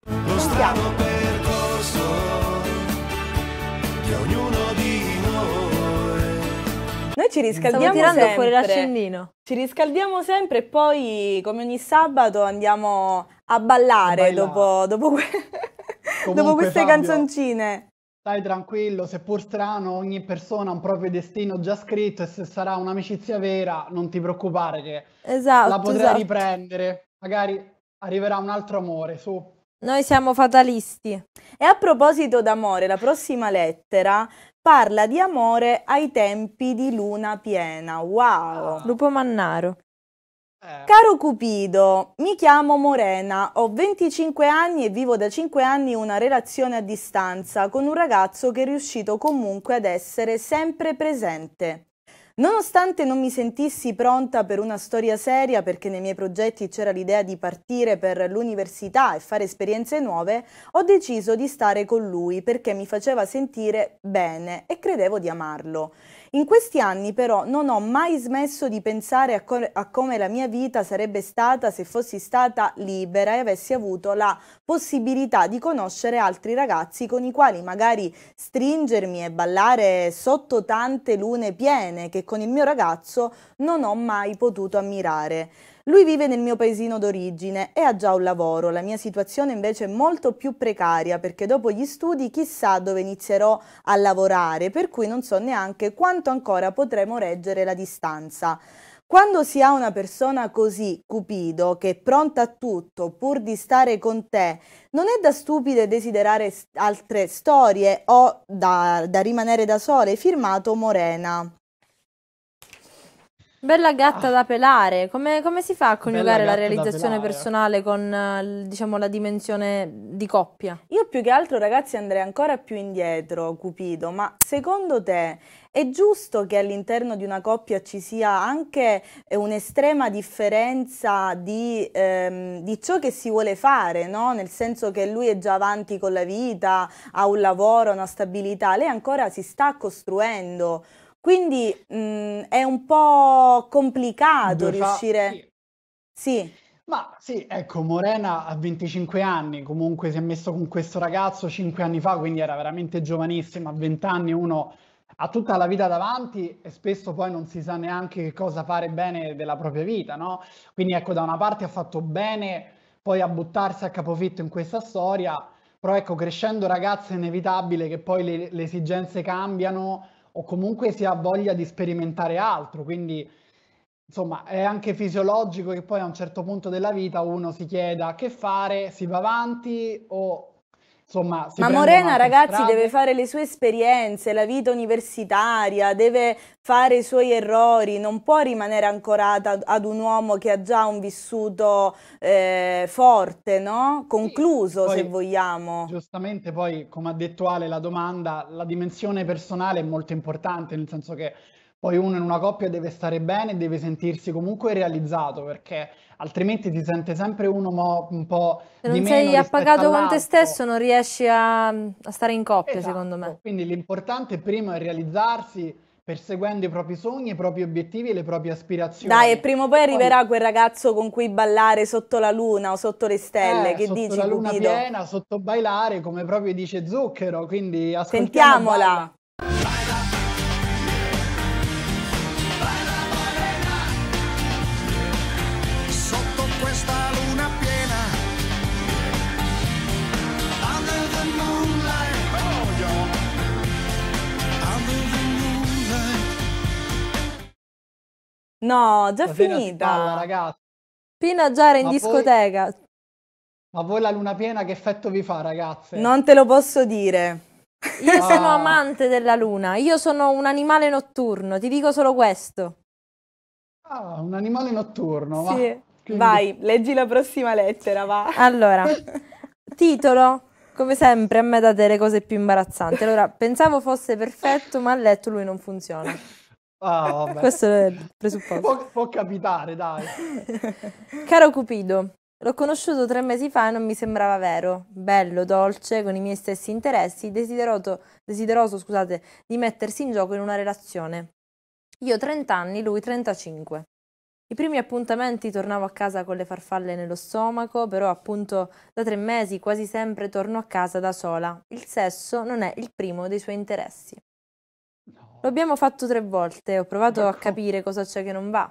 percorso. Lo strano percorso di ognuno di noi. Noi ci Stavo riscaldiamo tirando fuori l'ascendino. Ci riscaldiamo sempre e poi, come ogni sabato, andiamo a ballare, dopo, dopo, que- dopo queste Fabio, canzoncine. Stai tranquillo, seppur strano, ogni persona ha un proprio destino già scritto e se sarà un'amicizia vera non ti preoccupare che esatto, la potrai esatto. riprendere. Magari arriverà un altro amore, su. Noi siamo fatalisti. E a proposito d'amore, la prossima lettera parla di amore ai tempi di luna piena. Wow! Lupo Mannaro. Eh. Caro Cupido, mi chiamo Morena, ho 25 anni e vivo da 5 anni una relazione a distanza con un ragazzo che è riuscito comunque ad essere sempre presente. Nonostante non mi sentissi pronta per una storia seria perché nei miei progetti c'era l'idea di partire per l'università e fare esperienze nuove, ho deciso di stare con lui perché mi faceva sentire bene e credevo di amarlo. In questi anni però non ho mai smesso di pensare a, co a, come la mia vita sarebbe stata se fossi stata libera e avessi avuto la possibilità di conoscere altri ragazzi con i quali magari stringermi e ballare sotto tante lune piene che con il mio ragazzo non ho mai potuto ammirare. Lui vive nel mio paesino d'origine e ha già un lavoro, la mia situazione invece è molto più precaria perché dopo gli studi chissà dove inizierò a lavorare, per cui non so neanche quanto ancora potremo reggere la distanza. Quando si ha una persona così, Cupido, che è pronta a tutto pur di stare con te, non è da stupide desiderare altre storie o da, da rimanere da sole, firmato Morena. Bella gatta ah. da pelare. Come, come, si fa a coniugare la realizzazione personale con eh, diciamo, la dimensione di coppia? Io più che altro, ragazzi, andrei ancora più indietro, Cupido, ma secondo te è giusto che all'interno di una coppia ci sia anche eh, un'estrema differenza di, ehm, di, ciò che si vuole fare, no? nel senso che lui è già avanti con la vita, ha un lavoro, una stabilità, lei ancora si sta costruendo. Quindi mh, mm, è un po' complicato Dove riuscire. Fa... Sì. sì. Ma sì, ecco, Morena ha 25 anni, comunque si è messo con questo ragazzo 5 anni fa, quindi era veramente giovanissimo, a 20 anni uno ha tutta la vita davanti e spesso poi non si sa neanche che cosa fare bene della propria vita, no? Quindi ecco, da una parte ha fatto bene poi a buttarsi a capofitto in questa storia, però ecco, crescendo ragazza è inevitabile che poi le, le esigenze cambiano, o comunque si ha voglia di sperimentare altro, quindi insomma è anche fisiologico che poi a un certo punto della vita uno si chieda che fare, si va avanti o Insomma, Ma Morena, ragazzi, strada. deve fare le sue esperienze, la vita universitaria, deve fare i suoi errori, non può rimanere ancorata ad un uomo che ha già un vissuto eh, forte, no? Concluso, poi, se vogliamo. Giustamente, poi, come ha detto Ale, la domanda, la dimensione personale è molto importante, nel senso che poi uno in una coppia deve stare bene, e deve sentirsi comunque realizzato, perché altrimenti ti sente sempre uno mo, un po'... Se non sei appagato con te stesso non riesci a, a stare in coppia, esatto. secondo me. Quindi l'importante prima è realizzarsi perseguendo i propri sogni, i propri obiettivi e le proprie aspirazioni. Dai, e prima o poi arriverà quel ragazzo con cui ballare sotto la luna o sotto le stelle, eh, che sotto dici? Sotto la luna Cupido? piena, sotto bailare, come proprio dice Zucchero, quindi ascoltiamo. Sentiamola! Balla. No, già Stasera finita. Spalla, ragazzi. Pina già era in Ma discoteca. Voi... Ma voi la luna piena che effetto vi fa, ragazze? Non te lo posso dire. Io ah. sono amante della luna, io sono un animale notturno, ti dico solo questo. Ah, un animale notturno, sì. va. Quindi... Vai, leggi la prossima lettera, va. Allora, titolo, come sempre, a me date le cose più imbarazzanti. Allora, pensavo fosse perfetto, ma a letto lui non funziona. Ah, Questo è il presupposto. Può, può capitare, dai. Caro Cupido, l'ho conosciuto tre mesi fa e non mi sembrava vero. Bello, dolce, con i miei stessi interessi, desideroso, desideroso scusate, di mettersi in gioco in una relazione. Io 30 anni, lui 35. I primi appuntamenti tornavo a casa con le farfalle nello stomaco, però appunto da tre mesi quasi sempre torno a casa da sola. Il sesso non è il primo dei suoi interessi. Lo abbiamo fatto tre volte, ho provato ecco. a capire cosa c'è che non va,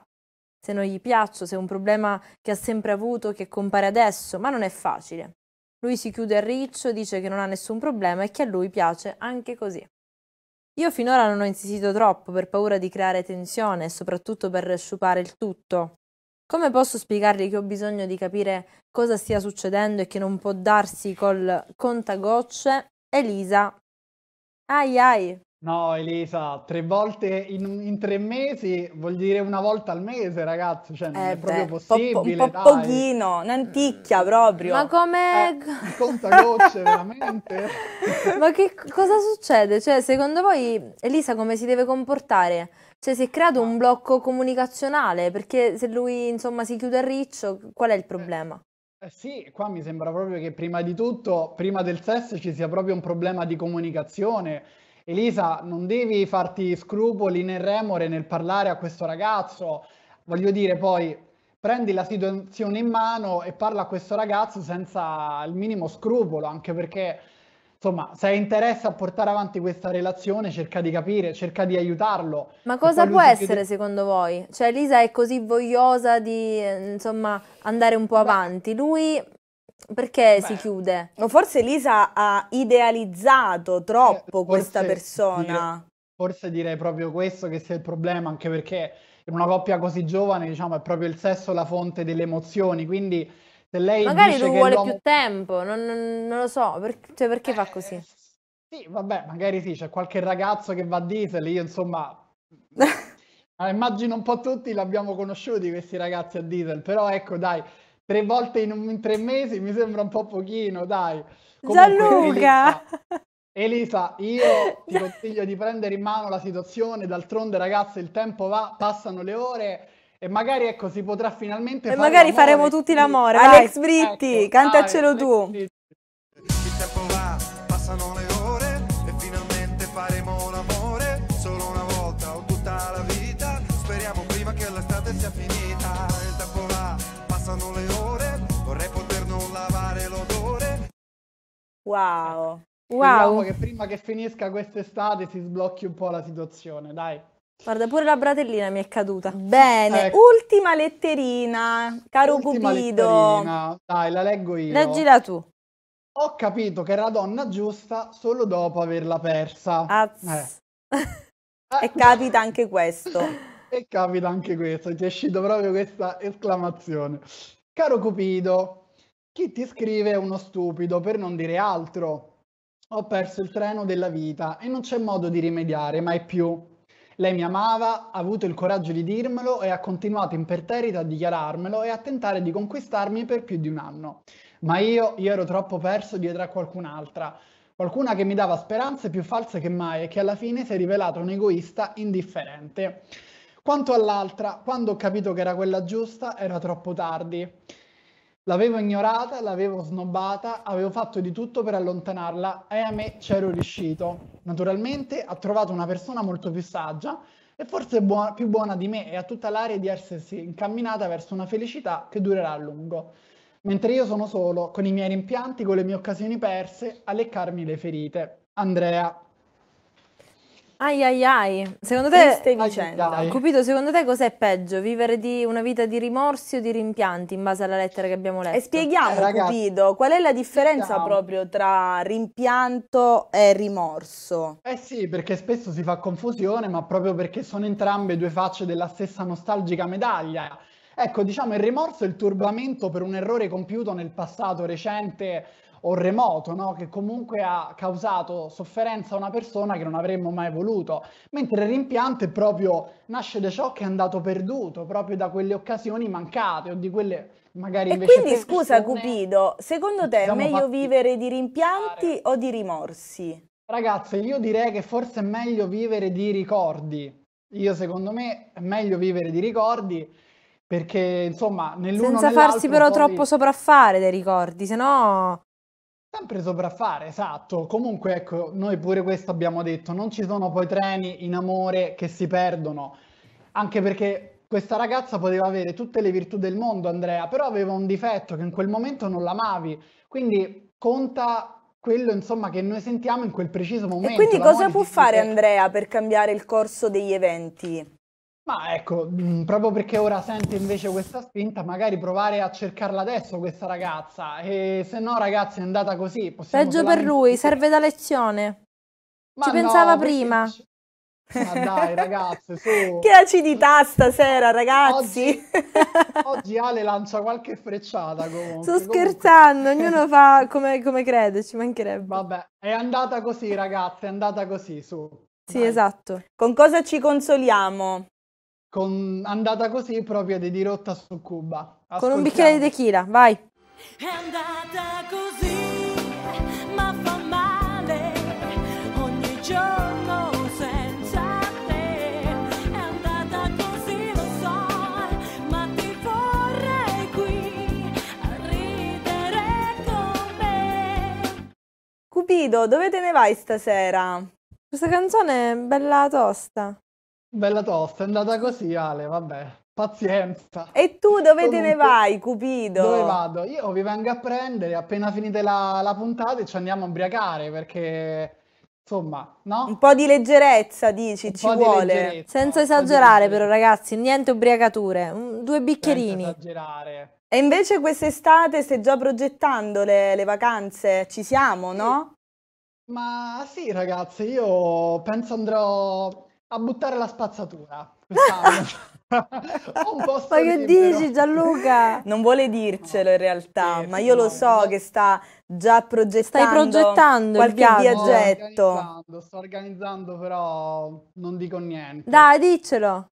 se non gli piaccio, se è un problema che ha sempre avuto, che compare adesso, ma non è facile. Lui si chiude a riccio, dice che non ha nessun problema e che a lui piace anche così. Io finora non ho insistito troppo per paura di creare tensione e soprattutto per sciupare il tutto. Come posso spiegargli che ho bisogno di capire cosa stia succedendo e che non può darsi col contagocce? Elisa. Ai ai, No, Elisa, tre volte in, in, tre mesi vuol dire una volta al mese, ragazzi, cioè non eh è beh, proprio possibile, po, po, po pochino, un'anticchia proprio. Ma come... Eh, gocce, veramente? Ma che cosa succede? Cioè, secondo voi Elisa come si deve comportare? Cioè, si è creato un blocco comunicazionale, perché se lui, insomma, si chiude a riccio, qual è il problema? Eh sì, qua mi sembra proprio che prima di tutto, prima del sesso, ci sia proprio un problema di comunicazione Elisa, non devi farti scrupoli né remore nel parlare a questo ragazzo. Voglio dire, poi prendi la situazione in mano e parla a questo ragazzo senza il minimo scrupolo, anche perché insomma, se hai interesse a portare avanti questa relazione, cerca di capire, cerca di aiutarlo. Ma cosa può essere chiede... secondo voi? Cioè, Lisa è così vogliosa di insomma andare un po' avanti. Lui perché Beh. si chiude? O forse Lisa ha idealizzato eh, troppo eh, questa persona. Dire, forse direi proprio questo che sia il problema, anche perché in una coppia così giovane, diciamo, è proprio il sesso la fonte delle emozioni, quindi se lei Magari lui vuole l'uomo... più tempo, non, non, non lo so, per, cioè perché eh, fa così? Sì, vabbè, magari sì, c'è qualche ragazzo che va a diesel, io insomma... immagino un po' tutti l'abbiamo conosciuti questi ragazzi a diesel, però ecco dai, tre volte in, un, in tre mesi mi sembra un po' pochino, dai. Comunque, Gianluca! Elisa, io ti consiglio di prendere in mano la situazione, d'altronde ragazze il tempo va, passano le ore e magari ecco si potrà finalmente... E fare magari l'amore. faremo tutti l'amore, Alex Britti, ecco, cantacelo dai, tu. Il tempo va, passano le ore. Cioè, wow. Speriamo wow. che prima che finisca quest'estate si sblocchi un po' la situazione, dai. Guarda, pure la bratellina mi è caduta. Ecco. Bene, ecco. ultima letterina, caro ultima Cupido. Letterina. Dai, la leggo io. Leggila tu. Ho capito che era donna giusta solo dopo averla persa. Az. Eh. e capita anche questo. e capita anche questo, ti è uscito proprio questa esclamazione. Caro Cupido, chi ti scrive è uno stupido, per non dire altro. Ho perso il treno della vita e non c'è modo di rimediare, mai più. Lei mi amava, ha avuto il coraggio di dirmelo e ha continuato imperterrita a dichiararmelo e a tentare di conquistarmi per più di un anno. Ma io, io ero troppo perso dietro a qualcun'altra. Qualcuna che mi dava speranze più false che mai e che alla fine si è rivelata un egoista indifferente. Quanto all'altra, quando ho capito che era quella giusta, era troppo tardi. L'avevo ignorata, l'avevo snobbata, avevo fatto di tutto per allontanarla e a me c'ero riuscito. Naturalmente ha trovato una persona molto più saggia e forse buona, più buona di me e ha tutta l'aria di essersi incamminata verso una felicità che durerà a lungo. Mentre io sono solo, con i miei rimpianti, con le mie occasioni perse, a leccarmi le ferite. Andrea, ai ai ai, secondo te, ai, Cupido, secondo te cos'è peggio? Vivere di una vita di rimorsi o di rimpianti in base alla lettera che abbiamo letto? E spieghiamo, eh, Cupido, qual è la differenza spieghiamo. proprio tra rimpianto e rimorso? Eh sì, perché spesso si fa confusione, ma proprio perché sono entrambe due facce della stessa nostalgica medaglia. Ecco, diciamo, il rimorso è il turbamento per un errore compiuto nel passato recente o remoto, no? che comunque ha causato sofferenza a una persona che non avremmo mai voluto, mentre il rimpianto proprio, nasce da ciò che è andato perduto, proprio da quelle occasioni mancate o di quelle magari invece... E quindi scusa Cupido, secondo te è meglio vivere di rimpianti o di rimorsi? Ragazze, io direi che forse è meglio vivere di ricordi. Io secondo me è meglio vivere di ricordi perché insomma nell'uno senza farsi però troppo di... sopraffare dei ricordi, se no Sempre sopraffare, esatto. Comunque, ecco, noi pure questo abbiamo detto, non ci sono poi treni in amore che si perdono, anche perché questa ragazza poteva avere tutte le virtù del mondo, Andrea, però aveva un difetto che in quel momento non l'amavi. Quindi conta quello, insomma, che noi sentiamo in quel preciso momento. E quindi cosa può fare Andrea per cambiare il corso degli eventi? Ma ecco, mm, proprio perché ora sente invece questa spinta, magari provare a cercarla adesso questa ragazza. E se no, ragazzi, è andata così. Peggio per lui, serve da lezione. Ma Ci no, pensava prima. Ma dai, ragazze, su. Che acidità stasera, ragazzi. Oggi, oggi Ale lancia qualche frecciata. Comunque. Sto scherzando, comunque. ognuno fa come, come, crede, ci mancherebbe. Vabbè, è andata così, ragazze, è andata così, su. Sì, dai. esatto. Con cosa ci consoliamo? con, andata così proprio di dirotta su Cuba. Ascoltiamo. Con un bicchiere di tequila, vai. È andata così, ma fa male ogni giorno senza te. È andata così, lo so, ma ti vorrei qui a ridere con me. Cupido, dove te ne vai stasera? Questa canzone è bella tosta. Bella tosta, è andata così Ale, vabbè, pazienza. E tu dove Comunque, te ne vai, Cupido? Dove vado? Io vi vengo a prendere, appena finite la, la puntata ci andiamo a ubriacare perché... Insomma, no? Un po' di leggerezza, dici, ci vuole. Senza esagerare però, ragazzi, niente ubriacature. due bicchierini. Senza esagerare. E invece quest'estate stai già progettando le, le vacanze? Ci siamo, no? Ma sì, ragazzi, io penso andrò a buttare la spazzatura. ma che dici Gianluca? Non vuole dircelo in realtà, no, ma io lo so no. che sta già progettando, Stai progettando qualche viaggetto. Organizzando, sto organizzando, però non dico niente. Dai, diccelo.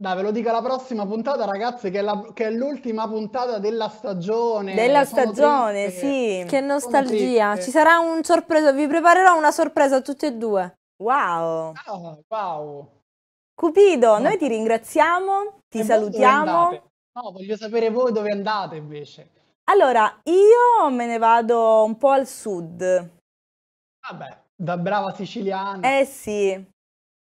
Dai, ve lo dico la prossima puntata, ragazze, che è, che è l'ultima puntata della stagione. Della Sono stagione, triste. sì. Che nostalgia. Ci sarà un sorpreso, vi preparerò una sorpresa a tutti e due. Wow! Ah, wow! Cupido, no. noi ti ringraziamo, ti e salutiamo. No, voglio sapere voi dove andate invece. Allora, io me ne vado un po' al sud. Vabbè, da brava siciliana. Eh sì,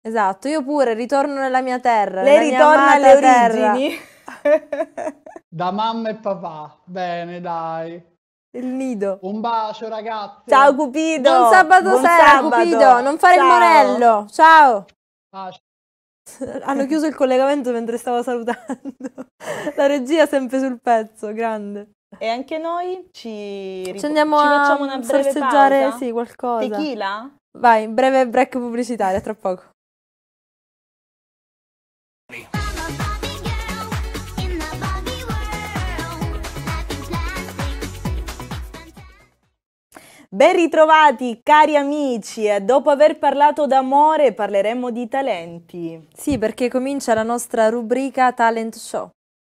esatto, io pure ritorno nella mia terra. Lei ritorna alle origini. da mamma e papà. Bene, dai. Il nido. Un bacio, ragazzi. Ciao Cupido. Buon sabato Buon sera, sabato. Cupido. Non fare Ciao. il morello. Ciao. Bacio. Hanno chiuso il collegamento mentre stavo salutando. La regia sempre sul pezzo, grande. E anche noi ci, rip- ci andiamo ci a una sorseggiare pausa? sì, qualcosa. Tequila? Vai, breve break pubblicitario, tra poco. Ben ritrovati cari amici, dopo aver parlato d'amore parleremo di talenti. Sì, perché comincia la nostra rubrica Talent Show.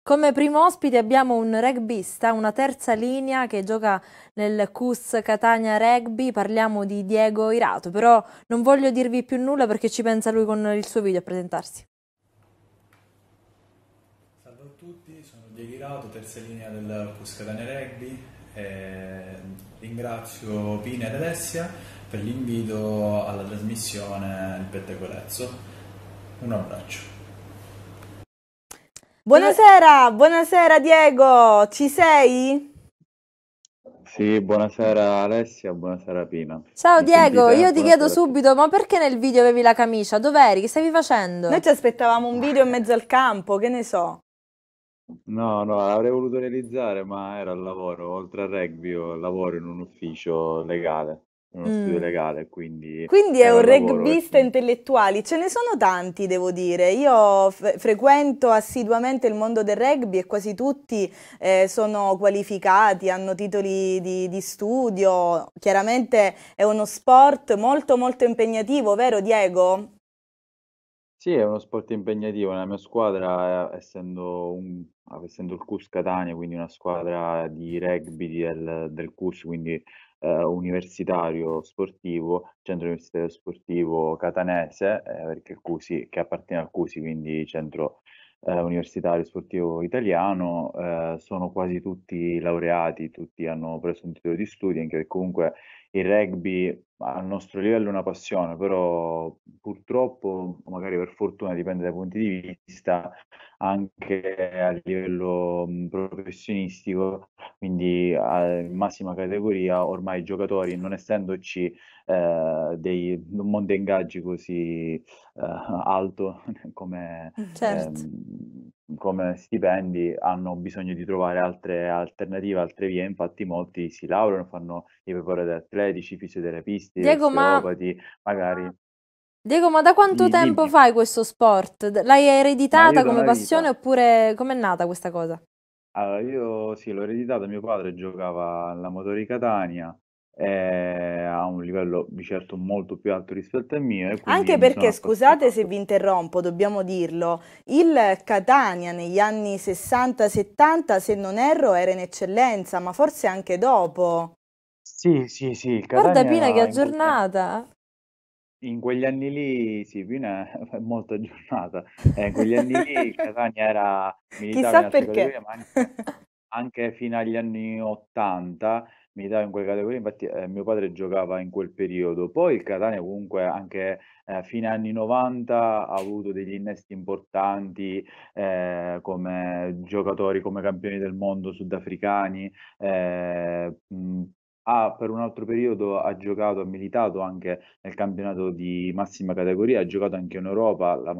Come primo ospite abbiamo un rugbista, una terza linea che gioca nel CUS Catania Rugby, parliamo di Diego Irato, però non voglio dirvi più nulla perché ci pensa lui con il suo video a presentarsi. Salve a tutti, sono Diego Irato, terza linea del CUS Catania Rugby, eh, Ringrazio Pina ed Alessia per l'invito alla trasmissione Il Pettegolezzo. Un abbraccio. Buonasera, buonasera Diego, ci sei? Sì, buonasera Alessia, buonasera Pina. Ciao Mi Diego, sentite? io ti chiedo subito, ma perché nel video avevi la camicia? Dov'eri? Che stavi facendo? Noi ci aspettavamo un video in mezzo al campo, che ne so. No, no, l'avrei voluto realizzare, ma era al lavoro, oltre al rugby, io lavoro in un ufficio legale, in uno studio Mm. legale, quindi Quindi è era un un lavoro che intellettuale, ce ne sono tanti, devo dire. Io frequento assiduamente il mondo del rugby e quasi tutti eh, sono qualificati, hanno titoli di, di studio. Chiaramente è uno sport molto molto impegnativo, vero Diego? Sì, è uno sport impegnativo. Nella mia squadra, eh, essendo, un- essendo il CUS Catania, quindi una squadra di rugby del, del CUS, quindi eh, universitario sportivo, centro universitario sportivo catanese, eh, perché il CUSI, che appartiene al CUSI, quindi centro eh, universitario sportivo italiano, eh, sono quasi tutti laureati, tutti hanno preso un titolo di studio, anche perché comunque il rugby al nostro livello è una passione, però purtroppo, magari per fortuna dipende dai punti di vista, anche a livello mhmm, professionistico, quindi in massima categoria, ormai i giocatori, non essendoci eh, dei, un monte ingaggi così eh, alto come, mm, certo. eh, come stipendi, hanno bisogno di trovare altre alternative, altre vie, infatti molti si laureano, fanno i preparatori atletici, fisioterapisti, tennisti, Diego, osteopati, ma... magari. Diego, ma da quanto di, tempo dimmi. fai questo sport? L'hai ereditata come passione vita. oppure com'è nata questa cosa? Allora, io sì, l'ho ereditata, mio padre giocava alla Motori Catania eh, a un livello di certo molto più alto rispetto al mio. Anche perché, scusate se vi interrompo, dobbiamo dirlo, il Catania negli anni 60-70, se non erro, era in eccellenza, ma forse anche dopo. Sì, sì, sì, il Guarda Pina che Catania in aggiornata. in quegli anni lì, sì, Pina è molto aggiornata, eh, in quegli anni lì il Catania era, militare in Chissà altre perché. categorie, ma anche, anche fino agli anni 80 militare in quelle categorie, infatti eh, mio padre giocava in quel periodo. Poi il Catania comunque anche eh, fino agli anni 90 ha avuto degli innesti importanti eh, come giocatori, come campioni del mondo sudafricani, eh, mh, ha per un altro periodo ha giocato, ha militato anche nel campionato di massima categoria, ha giocato anche in Europa, la,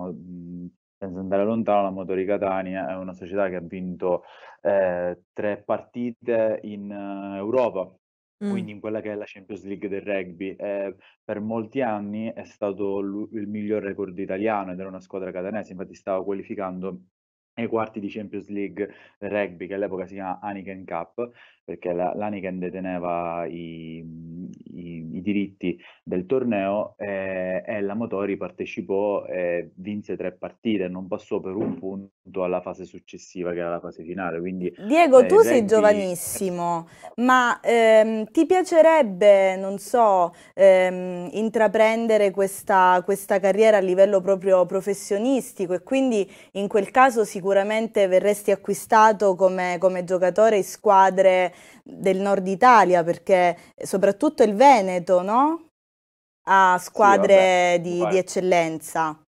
senza andare lontano, la Motori Catania eh, è una società che ha vinto eh, tre partite in uh, Europa, mm. quindi in quella che è la Champions League del rugby. Eh, per molti anni è stato l- il miglior record italiano ed era una squadra catanese, infatti stava qualificando ai quarti di Champions League rugby che all'epoca si chiama Aniken Cup perché l'Aniken deteneva i, i diritti del torneo eh, e la Motori partecipò e vinse tre partite, non passò per un punto alla fase successiva che era la fase finale. Quindi, Diego, eh, tu sei giovanissimo, ma ehm, ti piacerebbe, non so, ehm, intraprendere questa, questa carriera a livello proprio professionistico e quindi in quel caso sicuramente verresti acquistato come, come giocatore in squadre del nord Italia, perché eh, soprattutto il Veneto, no? Ha squadre sì, di, di, eccellenza.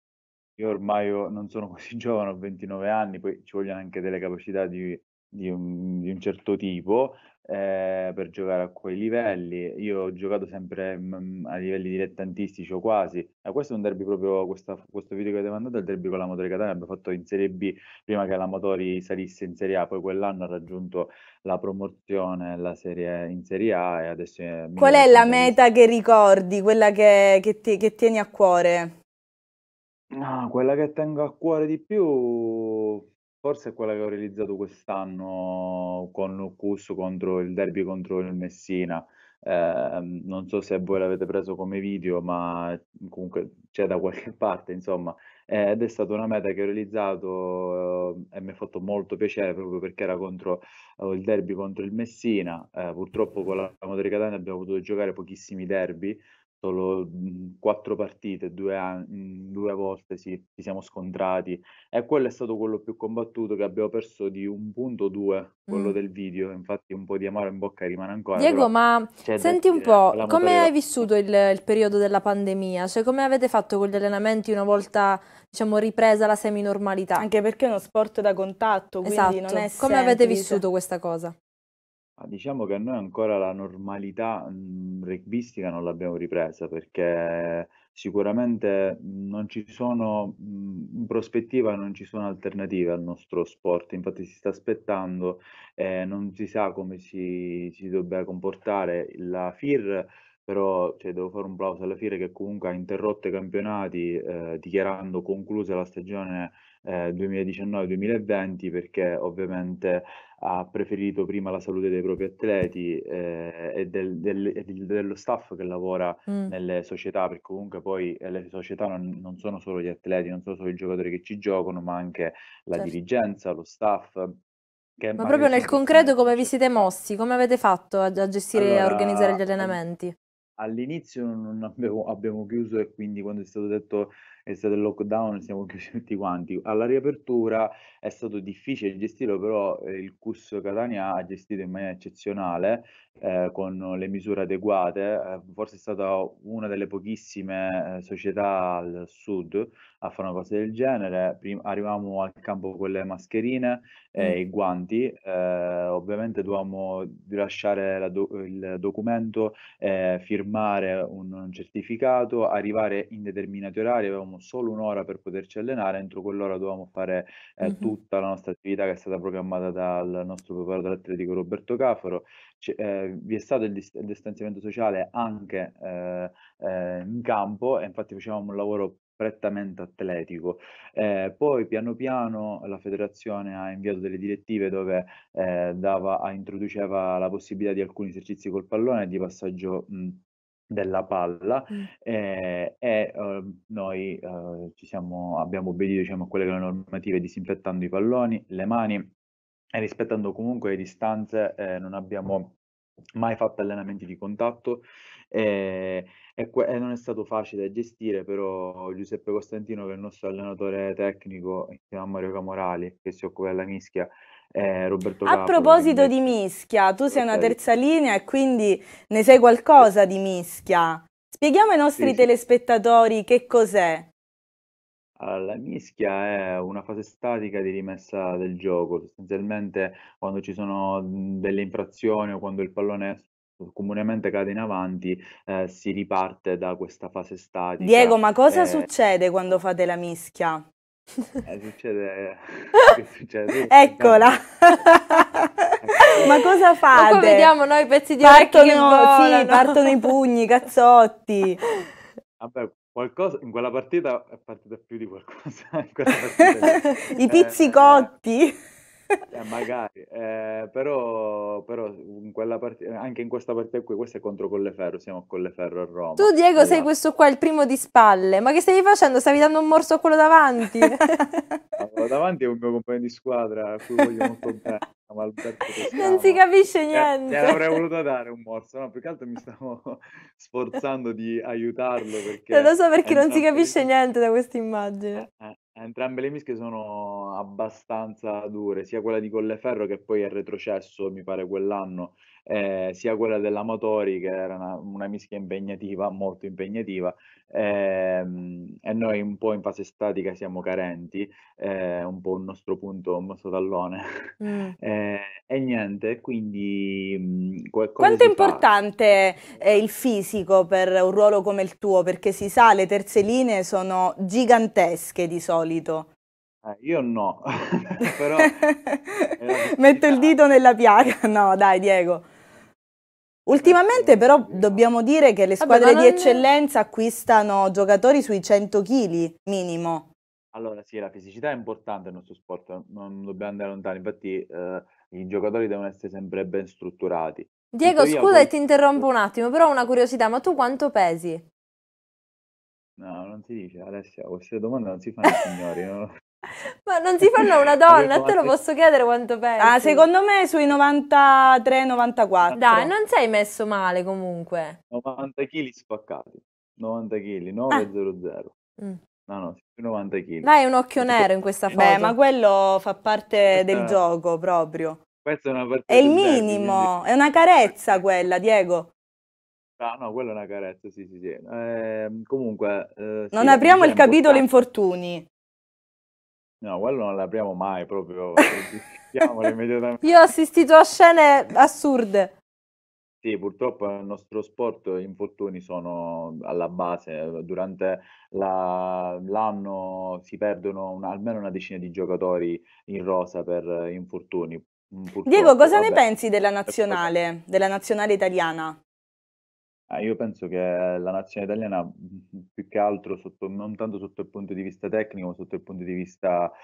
Io ormai non sono così giovane, ho 29 anni, poi ci vogliono anche delle capacità di, di, un, di un certo tipo, eh, per giocare a quei livelli. Io ho giocato sempre mh, mm, a livelli dilettantistici o quasi. Eh, questo è un derby proprio, questa, questo video che avete mandato è il derby con la Motori Catania, abbiamo fatto in Serie B prima che la Motori salisse in Serie A, poi quell'anno ha raggiunto la promozione la serie, in Serie A e adesso... È eh, Qual è la meta che ricordi, quella che, che, ti, che tieni a cuore? No, quella che tengo a cuore di più Forse è quella che ho realizzato quest'anno con Cus contro il derby contro il Messina. Eh, non so se voi l'avete preso come video, ma comunque c'è da qualche parte, insomma. Eh, ed è stata una meta che ho realizzato eh, e mi ha fatto molto piacere proprio perché era contro eh, il derby contro il Messina. Eh, purtroppo con la Motorica Catania abbiamo potuto giocare pochissimi derby solo mhmm, quattro partite, due, mhmm, due volte sì, ci siamo scontrati e quello è stato quello più combattuto che abbiamo perso di un punto due, quello mm. del video, infatti un po' di amaro in bocca rimane ancora. Diego, ma senti un po', come hai vissuto il, il, periodo della pandemia? Cioè come avete fatto con gli allenamenti una volta diciamo ripresa la semi-normalità? Anche perché è uno sport da contatto, quindi esatto. non è esatto. Come semplice. avete vissuto questa cosa? Ma diciamo che noi ancora la normalità, mhmm, rugbystica non l'abbiamo ripresa perché sicuramente non ci sono mhmm, in prospettiva non ci sono alternative al nostro sport. Infatti si sta aspettando e non si sa come si si dobbia comportare la FIR, però cioè devo fare un plauso alla FIR che comunque ha interrotto i campionati, ehm, dichiarando conclusa la stagione eh, 2019-2020 perché ovviamente ha preferito prima la salute dei propri atleti eh, e, del, del, e, dello staff che lavora mm. nelle società, perché comunque poi eh, le società non, non, sono solo gli atleti, non sono solo i giocatori che ci giocano, ma anche la certo. dirigenza, lo staff. ma proprio nel concreto come vi siete mossi? Come avete fatto a, a gestire e allora, a organizzare gli allenamenti? All'inizio non abbiamo, abbiamo chiuso e quindi quando è stato detto è stato il lockdown, siamo chiusi tutti quanti. Alla riapertura è stato difficile gestirlo, però eh, il CUS Catania ha gestito in maniera eccezionale, eh, con le misure adeguate. Eh, forse è stata una delle pochissime eh, società al sud a fare una cosa del genere. Prima, arrivavamo al campo con le mascherine e mm. i guanti, eh, ovviamente dovevamo rilasciare do- il documento, eh, firmare un, un certificato, arrivare in determinati orari, avevamo avevamo solo un'ora per poterci allenare, entro quell'ora dovevamo fare eh, mm-hmm. tutta la nostra attività che è stata programmata dal nostro preparatore atletico Roberto Cafaro. C- eh, vi è stato il, dis- il distanziamento sociale anche eh, eh, in campo e infatti facevamo un lavoro prettamente atletico. Eh, poi piano piano la federazione ha inviato delle direttive dove eh, dava, introduceva la possibilità di alcuni esercizi col pallone di passaggio mh, della palla Mh. e, eh, e, uhm, noi, uhm, ci siamo abbiamo obbedito diciamo a quelle che sono le normative disinfettando i palloni, le mani e rispettando comunque le distanze, ehm, non abbiamo mai fatto allenamenti di contatto, ehm, e e non è stato facile gestire, però Giuseppe Costantino che è il nostro allenatore tecnico, insieme a Mario Camorali che si occupa della mischia eh, Roberto Capo. A proposito di mischia, tu sei una terza linea e quindi ne sai qualcosa di mischia. Spieghiamo ai nostri sì, sì. telespettatori che cos'è. la mischia è una fase statica di rimessa del gioco, sostanzialmente quando ci sono mhmm, delle infrazioni o quando il pallone comunemente cade in avanti, eh, si riparte da questa fase statica. Diego, ma cosa eh... succede quando fate la mischia? Eh, succede... succede? Eccola! Ma cosa fate? Ma vediamo noi pezzi di partono, che volano. Sì, partono i pugni, cazzotti. Vabbè, qualcosa, in quella partita è partita più di qualcosa. I pizzicotti. Eh, eh. Eh, magari, eh, però, però in part- eh, anche in questa partita qui, questo è contro Colleferro, siamo Colleferro a Roma. Tu Diego allora. sei esatto. questo qua, il primo di spalle, ma che stavi facendo? Stavi dando un morso a quello davanti? quello davanti è un mio compagno di squadra, a cui voglio molto bene. Non si capisce niente. Ti avrei voluto dare un morso, no? Più che altro mi stavo sforzando di aiutarlo. Perché non lo so perché non si capisce niente da questa immagine. Eh, eh. Entrambe le mischie sono abbastanza dure, sia quella di Colleferro che poi è retrocesso, mi pare, quell'anno, eh, sia quella della Motori che era una, una, mischia impegnativa, molto impegnativa ehm, e noi un po' in fase statica siamo carenti, eh, un po' il nostro punto, un nostro tallone mm. eh, e niente, quindi... Mm, Quanto è importante fa? Eh, il fisico per un ruolo come il tuo? Perché si sa, le terze linee sono gigantesche di solito. Eh, io no, però... Metto il dito nella piaga, no dai Diego. Ultimamente però dobbiamo dire che le squadre Vabbè, di eccellenza acquistano giocatori sui 100 kg minimo. Allora sì, la fisicità è importante nel nostro sport, non dobbiamo andare lontano, infatti eh, i giocatori devono essere sempre ben strutturati. Diego, Tuttavia, scusa poi... ti interrompo un attimo, però ho una curiosità, ma tu quanto pesi? No, non si dice, Alessia, queste domande non si fanno signori. No? Ma non si fanno una donna, te lo posso chiedere quanto pensi. Ah, secondo me sui 93-94. Dai, non sei messo male comunque. 90 kg spaccati. 90 kg, 9,00. Ah. Mm. No, no, 90 kg. Dai, un occhio nero in questa eh, foto. Beh, ma quello fa parte del gioco proprio. Questa è una partita. È il minimo, derby, è una carezza eh. quella, Diego. Ah, no, quella è una carezza, sì, sì, sì. Eh, comunque... Eh, sì, non apriamo il capitolo infortuni. No, quello non l'apriamo mai proprio. Io ho assistito a scene assurde. Sì, purtroppo nel nostro sport gli infortuni sono alla base. Durante la, l'anno si perdono una, almeno una decina di giocatori in rosa per infortuni. Mm, purtroppo, Diego, cosa vabbè. ne pensi della nazionale, della nazionale italiana? Ah, io penso che la nazione italiana, più che altro, sotto, non tanto sotto il punto di vista tecnico, ma sotto il punto di vista eh,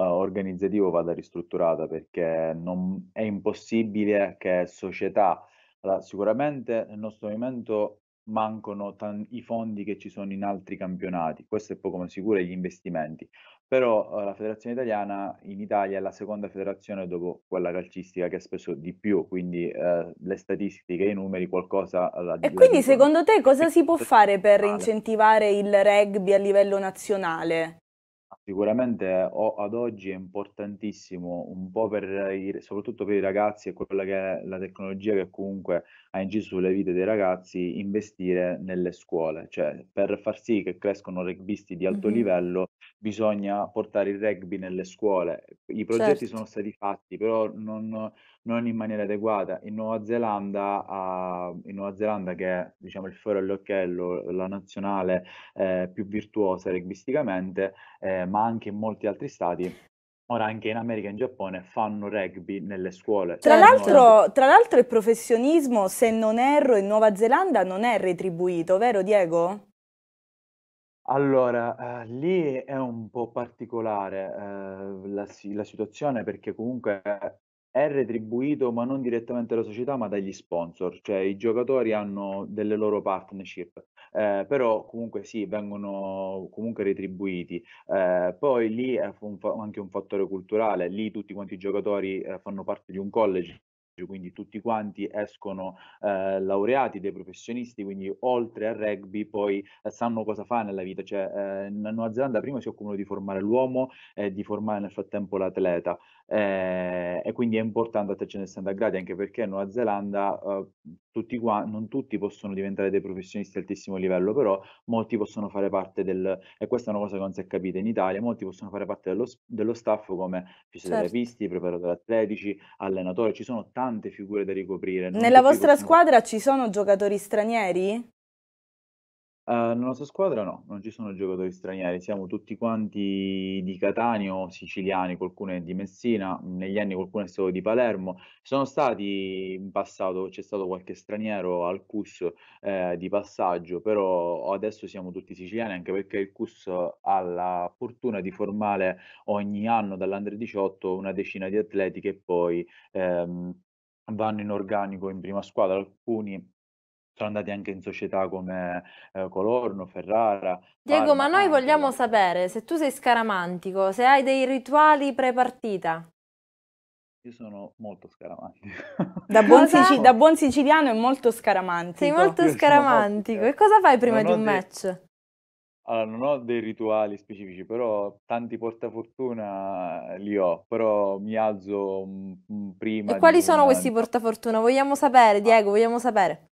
organizzativo, vada ristrutturata perché non, è impossibile che società. Allora, sicuramente nel nostro movimento mancano i fondi che ci sono in altri campionati, questo è poco ma sicuro, e gli investimenti però oh, la federazione italiana in Italia è la seconda federazione dopo quella calcistica che ha speso di più, quindi eh, le statistiche, i numeri, qualcosa... La, e la quindi dicono. secondo te cosa si può fare per incentivare il rugby a livello nazionale? Sicuramente eh, o- ad oggi è importantissimo, un po' per i, soprattutto per i ragazzi e quella che è la tecnologia che comunque ha inciso sulle vite dei ragazzi, investire nelle scuole. Cioè, per far sì che crescono rugbyisti di alto Mhm. livello, bisogna portare il rugby nelle scuole. I progetti Certo. sono stati fatti, però non, non in maniera adeguata. In Nuova Zelanda, ha, in Nuova Zelanda che è diciamo, il foro all'occhiello, la nazionale eh, più virtuosa rugbisticamente, eh, ma anche in molti altri stati, ora anche in America e in Giappone fanno rugby nelle scuole. Tra, eh, l'altro, tra l'altro il professionismo, se non erro, in Nuova Zelanda non è retribuito, vero Diego? Allora, eh, lì è un po' particolare eh, la, la, situazione perché comunque è retribuito, ma non direttamente dalla società, ma dagli sponsor, cioè i giocatori hanno delle loro partnership, eh, però comunque sì, vengono comunque retribuiti. Eh, poi lì è un fa- anche un fattore culturale, lì tutti quanti i giocatori eh, fanno parte di un college, quindi tutti quanti escono eh, laureati, dei professionisti, quindi oltre al rugby poi eh, sanno cosa fa nella vita, cioè eh, in Nuova Zelanda prima si occupano di formare l'uomo e di formare nel frattempo l'atleta, eh, e quindi è importante attenzione ai standard gradi anche perché in Nuova Zelanda eh, tutti qua, non tutti possono diventare dei professionisti di altissimo livello, però molti possono fare parte del, e questa è una cosa che non si è capita in Italia, molti possono fare parte dello, dello staff come certo. fisioterapisti, certo. preparatori atletici, allenatori, ci sono tante figure da ricoprire. Nella vostra possono... squadra ci sono giocatori stranieri? Ehm, nella sua squadra no, non ci sono giocatori stranieri, siamo tutti quanti di Catania, o siciliani, qualcuno è di Messina, negli anni qualcuno è stato di Palermo. sono stati in passato, c'è stato qualche straniero al CUS eh, di passaggio, però adesso siamo tutti siciliani anche perché il CUS ha la fortuna di formare ogni anno dall'Under 18 una decina di atleti che poi ehm, vanno in organico in prima squadra, alcuni sono andati anche in società come eh, Colorno, Ferrara. Diego, Parma, ma noi vogliamo anche... sapere se tu sei scaramantico, se hai dei rituali pre-partita. Io sono molto scaramantico. Da buon, Sicil da buon siciliano è molto scaramantico. Sei molto scaramantico. E cosa fai prima di un match? Allora, non ho dei rituali specifici, però tanti portafortuna eh, li ho, però mi alzo mm, mm, prima. E quali sono questi portafortuna? Vogliamo sapere, ah. Diego, vogliamo sapere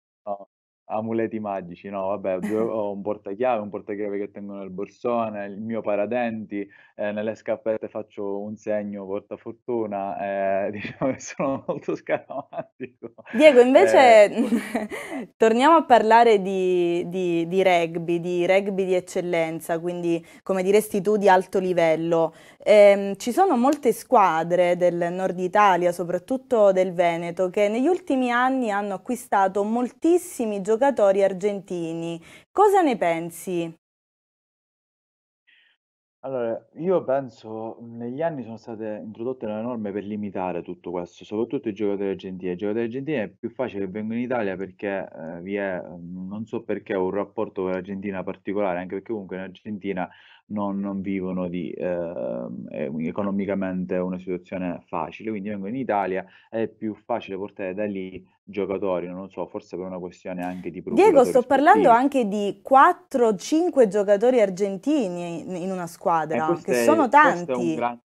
amuleti magici, no, vabbè, due, ho un portachiave, un portachiave che tengo nel borsone, il mio paradenti, eh, nelle scarpette faccio un segno portafortuna, eh, diciamo che sono molto scaramantico. Diego, invece eh, torniamo a parlare di, di, di, rugby, di rugby di eccellenza, quindi come diresti tu di alto livello. Eh, ci sono molte squadre del nord Italia, soprattutto del Veneto, che negli ultimi anni hanno acquistato moltissimi giocatori giocatori argentini. Cosa ne pensi? Allora, io penso negli anni sono state introdotte le norme per limitare tutto questo, soprattutto i giocatori argentini. I giocatori argentini è più facile che vengano in Italia perché eh, vi è, non so perché, un rapporto con l'Argentina particolare, anche perché comunque in Argentina non, non vivono di, ehm, eh, economicamente una situazione facile, quindi vengono in Italia, è più facile portare da lì giocatori, non lo so, forse per una questione anche di Diego, sto sportivi. parlando anche di 4-5 giocatori argentini in una squadra, che è, sono tanti. Questo è un gran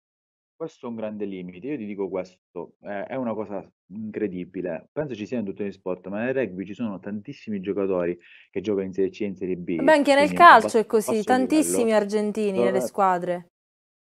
questo è un grande limite. Io ti dico questo, eh, è una cosa incredibile. Penso ci sia in tutti gli sport, ma nel rugby ci sono tantissimi giocatori che giocano in Serie C e in Serie B. Beh, anche nel calcio è così, tantissimi livello. argentini Dove... nelle squadre.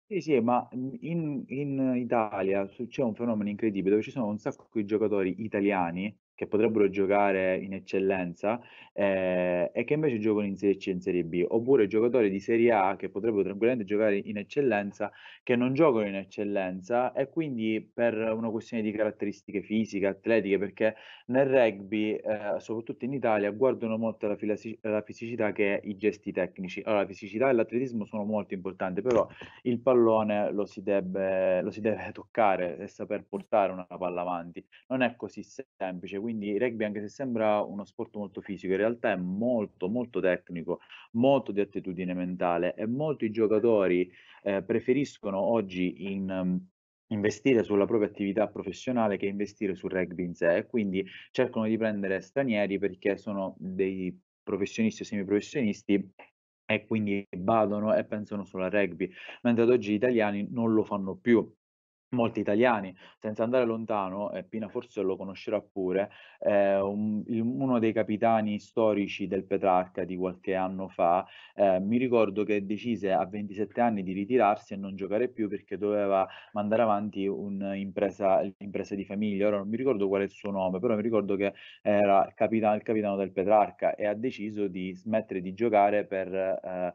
Sì, sì, ma in, in Italia c'è un fenomeno incredibile dove ci sono un sacco di giocatori italiani che potrebbero giocare in eccellenza eh, e che invece giocano in Serie C e in Serie B, oppure giocatori di Serie A che potrebbero tranquillamente giocare in eccellenza, che non giocano in eccellenza e quindi per una questione di caratteristiche fisiche, atletiche, perché nel rugby, eh, soprattutto in Italia, guardano molto la, filasi- la fisicità che i gesti tecnici. Allora, la fisicità e l'atletismo sono molto importanti, però il pallone lo si deve, lo si deve toccare e saper portare una palla avanti. Non è così semplice, quindi quindi il rugby anche se sembra uno sport molto fisico, in realtà è molto molto tecnico, molto di attitudine mentale e molti giocatori eh, preferiscono oggi in, um, investire sulla propria attività professionale che investire sul rugby in sé e quindi cercano di prendere stranieri perché sono dei professionisti o semiprofessionisti e quindi badano e pensano solo al rugby, mentre ad oggi gli italiani non lo fanno più molti italiani, senza andare lontano, eh, Pina forse lo conoscerà pure, eh, un, il, uno dei capitani storici del Petrarca di qualche anno fa, eh, mi ricordo che decise a 27 anni di ritirarsi e non giocare più perché doveva mandare avanti un'impresa di famiglia, ora non mi ricordo qual è il suo nome, però mi ricordo che era il, capitano, il capitano del Petrarca e ha deciso di smettere di giocare per eh,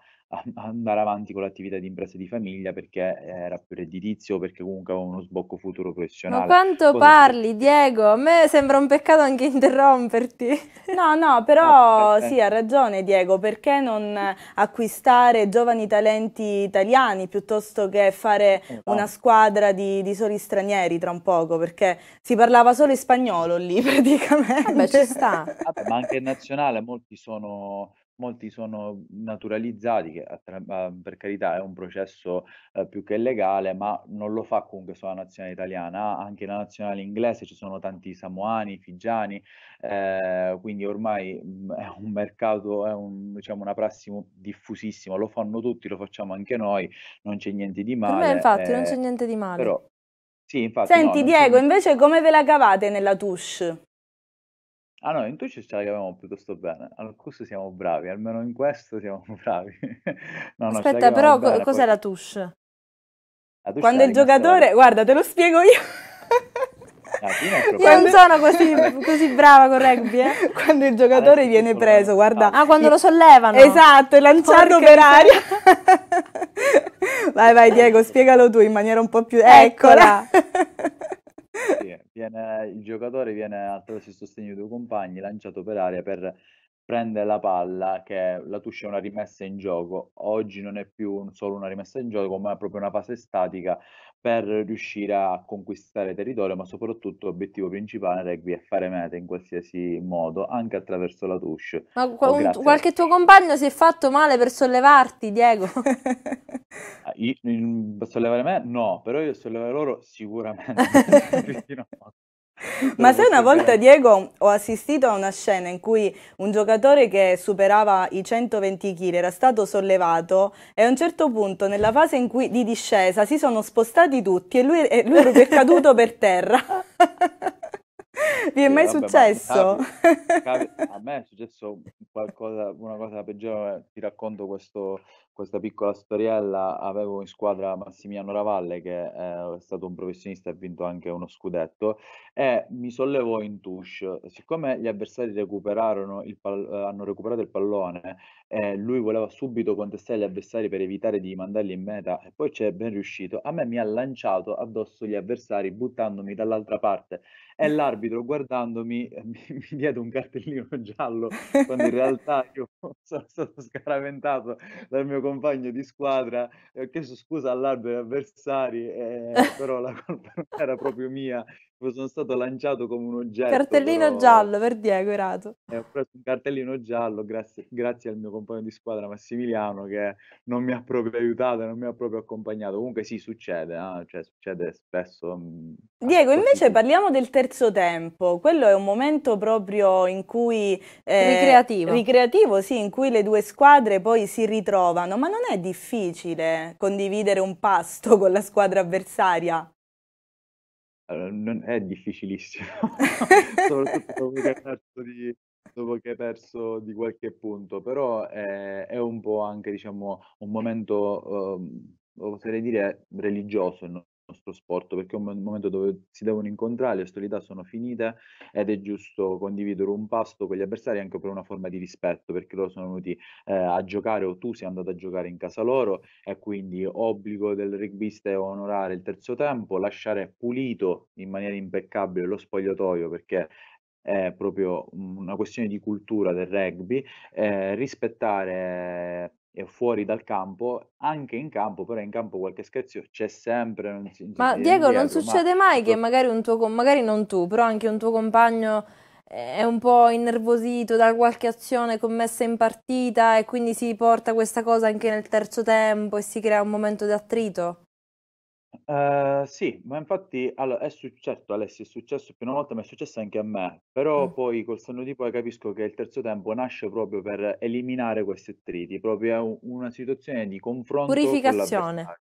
andare avanti con l'attività di impresa di famiglia perché eh, era più redditizio, perché comunque aveva uno sbocco futuro professionale. Ma quanto Cosa parli, si... Diego? A me sembra un peccato anche interromperti. No, no, però sì, ha ragione Diego, perché non acquistare giovani talenti italiani piuttosto che fare esatto. una squadra di, di soli stranieri tra un poco, perché si parlava solo in spagnolo lì praticamente. Vabbè, ci sta. Vabbè, ma anche in nazionale molti sono molti sono naturalizzati, che per carità è un processo eh, più che legale, ma non lo fa comunque solo la nazionale italiana, anche la nazionale inglese ci sono tanti samoani, figiani, eh, quindi ormai mh, mm, è un mercato, è un, diciamo, una prassi diffusissima, lo fanno tutti, lo facciamo anche noi, non c'è niente di male. Per me infatti eh, non c'è niente di male. Però, sì, infatti, Senti no, Diego, invece come ve la cavate nella touche? Ah no, in Twitch ce la chiamiamo piuttosto bene, al CUS siamo bravi, almeno in questo siamo bravi. no, no, Aspetta, però bene, cos'è poi... la touche? La touche Quando il giocatore... La... Guarda, te lo spiego io. Ah, io non sono così, così, brava con rugby. Eh. quando il giocatore Adesso viene preso, guarda. Ah, quando lo sollevano. Esatto, è lanciato per aria. vai, vai, Diego, spiegalo tu in maniera un po' più. Eccola. Eccola viene, il giocatore viene attraverso il sostegno dei compagni lanciato per aria per prendere la palla, che la tuscia è una rimessa in gioco. Oggi non è più solo una rimessa in gioco, ma è proprio una fase statica per riuscire a conquistare territorio, ma soprattutto l'obiettivo principale del rugby è fare meta in qualsiasi modo, anche attraverso la touche. Ma oh, un, qualche tuo compagno si è fatto male per sollevarti, Diego? Ah, io, sollevare me? No, però io sollevare loro sicuramente. Ma sai, una volta Diego ho assistito a una scena in cui un giocatore che superava i 120 kg era stato sollevato e a un certo punto nella fase in cui, di discesa si sono spostati tutti e lui, e lui è caduto per terra. Vi è mai vabbè, successo? Ma, capita, a me è successo qualcosa, una cosa peggiore, ti racconto questo, questa piccola storiella, avevo in squadra Massimiliano Ravalle che è stato un professionista e ha vinto anche uno scudetto e mi sollevò in touche, siccome gli avversari recuperarono il pal- hanno recuperato il pallone eh, lui voleva subito contestare gli avversari per evitare di mandarli in meta e poi c'è ben riuscito, a me mi ha lanciato addosso gli avversari buttandomi dall'altra parte e l'arbitro guardandomi eh, mi, mi diede un cartellino giallo quando in realtà io sono stato scaraventato dal mio compagno di squadra e ho chiesto scusa all'arbitro e agli avversari, eh, però la colpa non era proprio mia sono stato lanciato come un oggetto. Cartellino però... giallo per Diego Erato. Eh, ho preso un cartellino giallo grazie, grazie, al mio compagno di squadra Massimiliano che non mi ha proprio aiutato, non mi ha proprio accompagnato. Comunque sì, succede, eh? cioè, succede spesso. Mm, Diego, invece parliamo del terzo tempo. Quello è un momento proprio in cui... Eh, ricreativo. Ricreativo, sì, in cui le due squadre poi si ritrovano. Ma non è difficile condividere un pasto con la squadra avversaria? non è difficilissimo, soprattutto dopo che hai perso di, dopo che hai perso di qualche punto, però è, è un po' anche, diciamo, un momento, ehm, potrei dire, religioso, no? nostro sport perché è un momento dove si devono incontrare, le ostilità sono finite ed è giusto condividere un pasto con gli avversari anche per una forma di rispetto perché loro sono venuti eh, a giocare o tu sei andato a giocare in casa loro e quindi obbligo del rugbista è onorare il terzo tempo, lasciare pulito in maniera impeccabile lo spogliatoio perché è proprio una questione di cultura del rugby, eh, rispettare fuori dal campo, anche in campo, però in campo qualche scherzo c'è sempre. Non si, ma si, Diego, non succede ma... mai che magari un tuo, magari non tu, però anche un tuo compagno eh, è un po' innervosito da qualche azione commessa in partita e quindi si porta questa cosa anche nel terzo tempo e si crea un momento di attrito? Ehm, sì, ma infatti allo è successo Alessi, è successo più una volta, ma è successo anche a me, però Mh. poi col senno di poi capisco che il terzo tempo nasce proprio per eliminare questi attriti, proprio una situazione di confronto con Purificazione. l'avversario.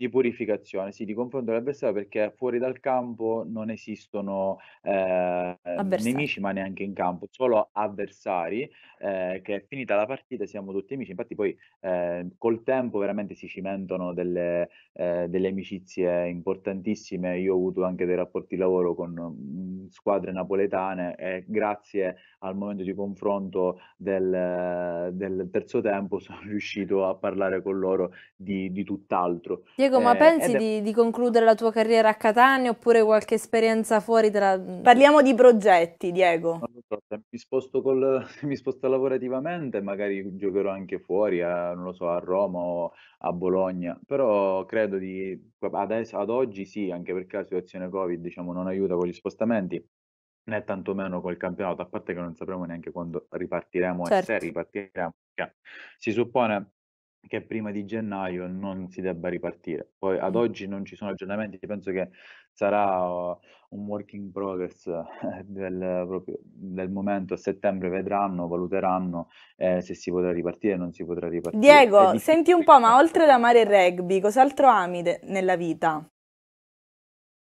Di purificazione, sì, di confronto all'avversario perché fuori dal campo non esistono eh, nemici ma neanche in campo, solo avversari eh, che finita la partita siamo tutti amici, infatti poi eh, col tempo veramente si cimentano delle, eh, delle, amicizie importantissime, io ho avuto anche dei rapporti di lavoro con mm, squadre napoletane e grazie al momento di confronto del, del terzo tempo sono riuscito a parlare con loro di, di tutt'altro. Diego Enrico, ma eh, pensi è... di, di, concludere la tua carriera a Catania oppure qualche esperienza fuori? Tra... Parliamo di progetti, Diego. So, mi, sposto col, mi sposto lavorativamente, magari giocherò anche fuori, a, non lo so, a Roma o a Bologna, però credo di adesso, ad oggi sì, anche perché la situazione Covid diciamo, non aiuta con gli spostamenti né tantomeno col campionato, a parte che non sapremo neanche quando ripartiremo certo. e se certo. ripartiremo. Cioè, si suppone che prima di gennaio non si debba ripartire. Poi ad oggi non ci sono aggiornamenti, penso che sarà uhm, un work in progress eh, del, proprio, del momento, a settembre vedranno, valuteranno eh, se si potrà ripartire o non si potrà ripartire. Diego, senti un po', ma oltre ad amare il rugby, cos'altro ami nella vita?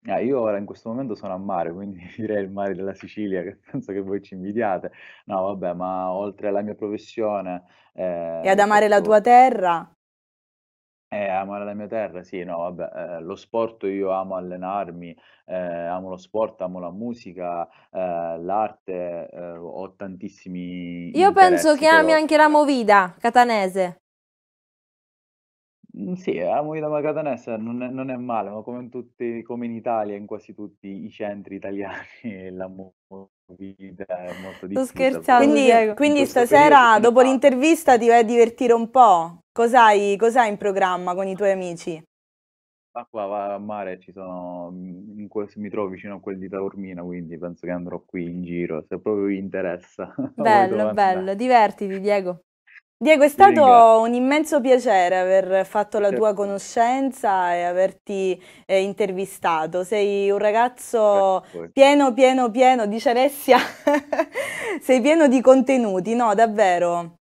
Ah, io ora in questo momento sono a mare, quindi direi il mare della Sicilia, che penso che voi ci invidiate. No, vabbè, ma oltre alla mia professione... eh, E ad amare la tua terra? eh, amare la mia terra, sì, no, vabbè, eh, lo sport io amo allenarmi, eh, amo lo sport, amo la musica, eh, l'arte, eh, ho tantissimi Io penso interessi, che ami anche la movida catanese. Mm, sì, la eh, movida macatanese eh, non è non è male, ma come in tutti come in Italia, in quasi tutti i centri italiani la movida è molto Sto scherzando, Quindi quindi stasera, dopo quindi l'intervista, ti vai a divertire un po'? Cos'hai cos'hai in programma con i tuoi amici? Ma qua va a mare ci sono mm, in ques mi trovo vicino a quel di Taormina, quindi penso che andrò qui in giro, se proprio vi interessa, Bello, bello, divertiti Diego. Diego, è stato un immenso piacere aver fatto la tua conoscenza e averti eh, intervistato. Sei un ragazzo pieno, pieno, pieno, dice Alessia, sei pieno di contenuti, no, davvero.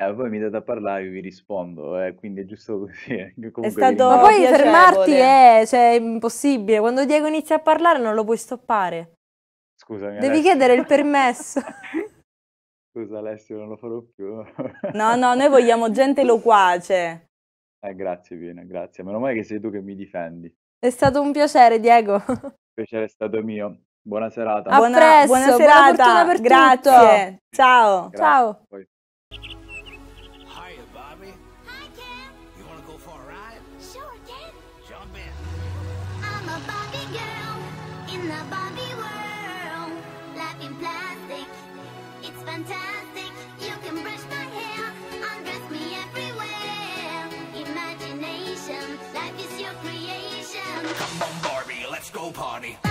Eh, poi mi date a parlare, vi rispondo, eh, quindi è giusto così. Eh, comunque è stato Ma poi piacevole. fermarti è, eh, cioè, è impossibile, quando Diego inizia a parlare non lo puoi stoppare. Scusami. Devi adesso. chiedere il permesso. Scusa Alessio, non lo farò più. No, no, noi vogliamo gente loquace. Eh, grazie Pino, grazie. Meno male che sei tu che mi difendi. È stato un piacere, Diego. piacere è stato mio. Buona serata. A buona, presto, buona serata. fortuna per grazie. tutto. Ciao. Grazie. Ciao. Poi. party.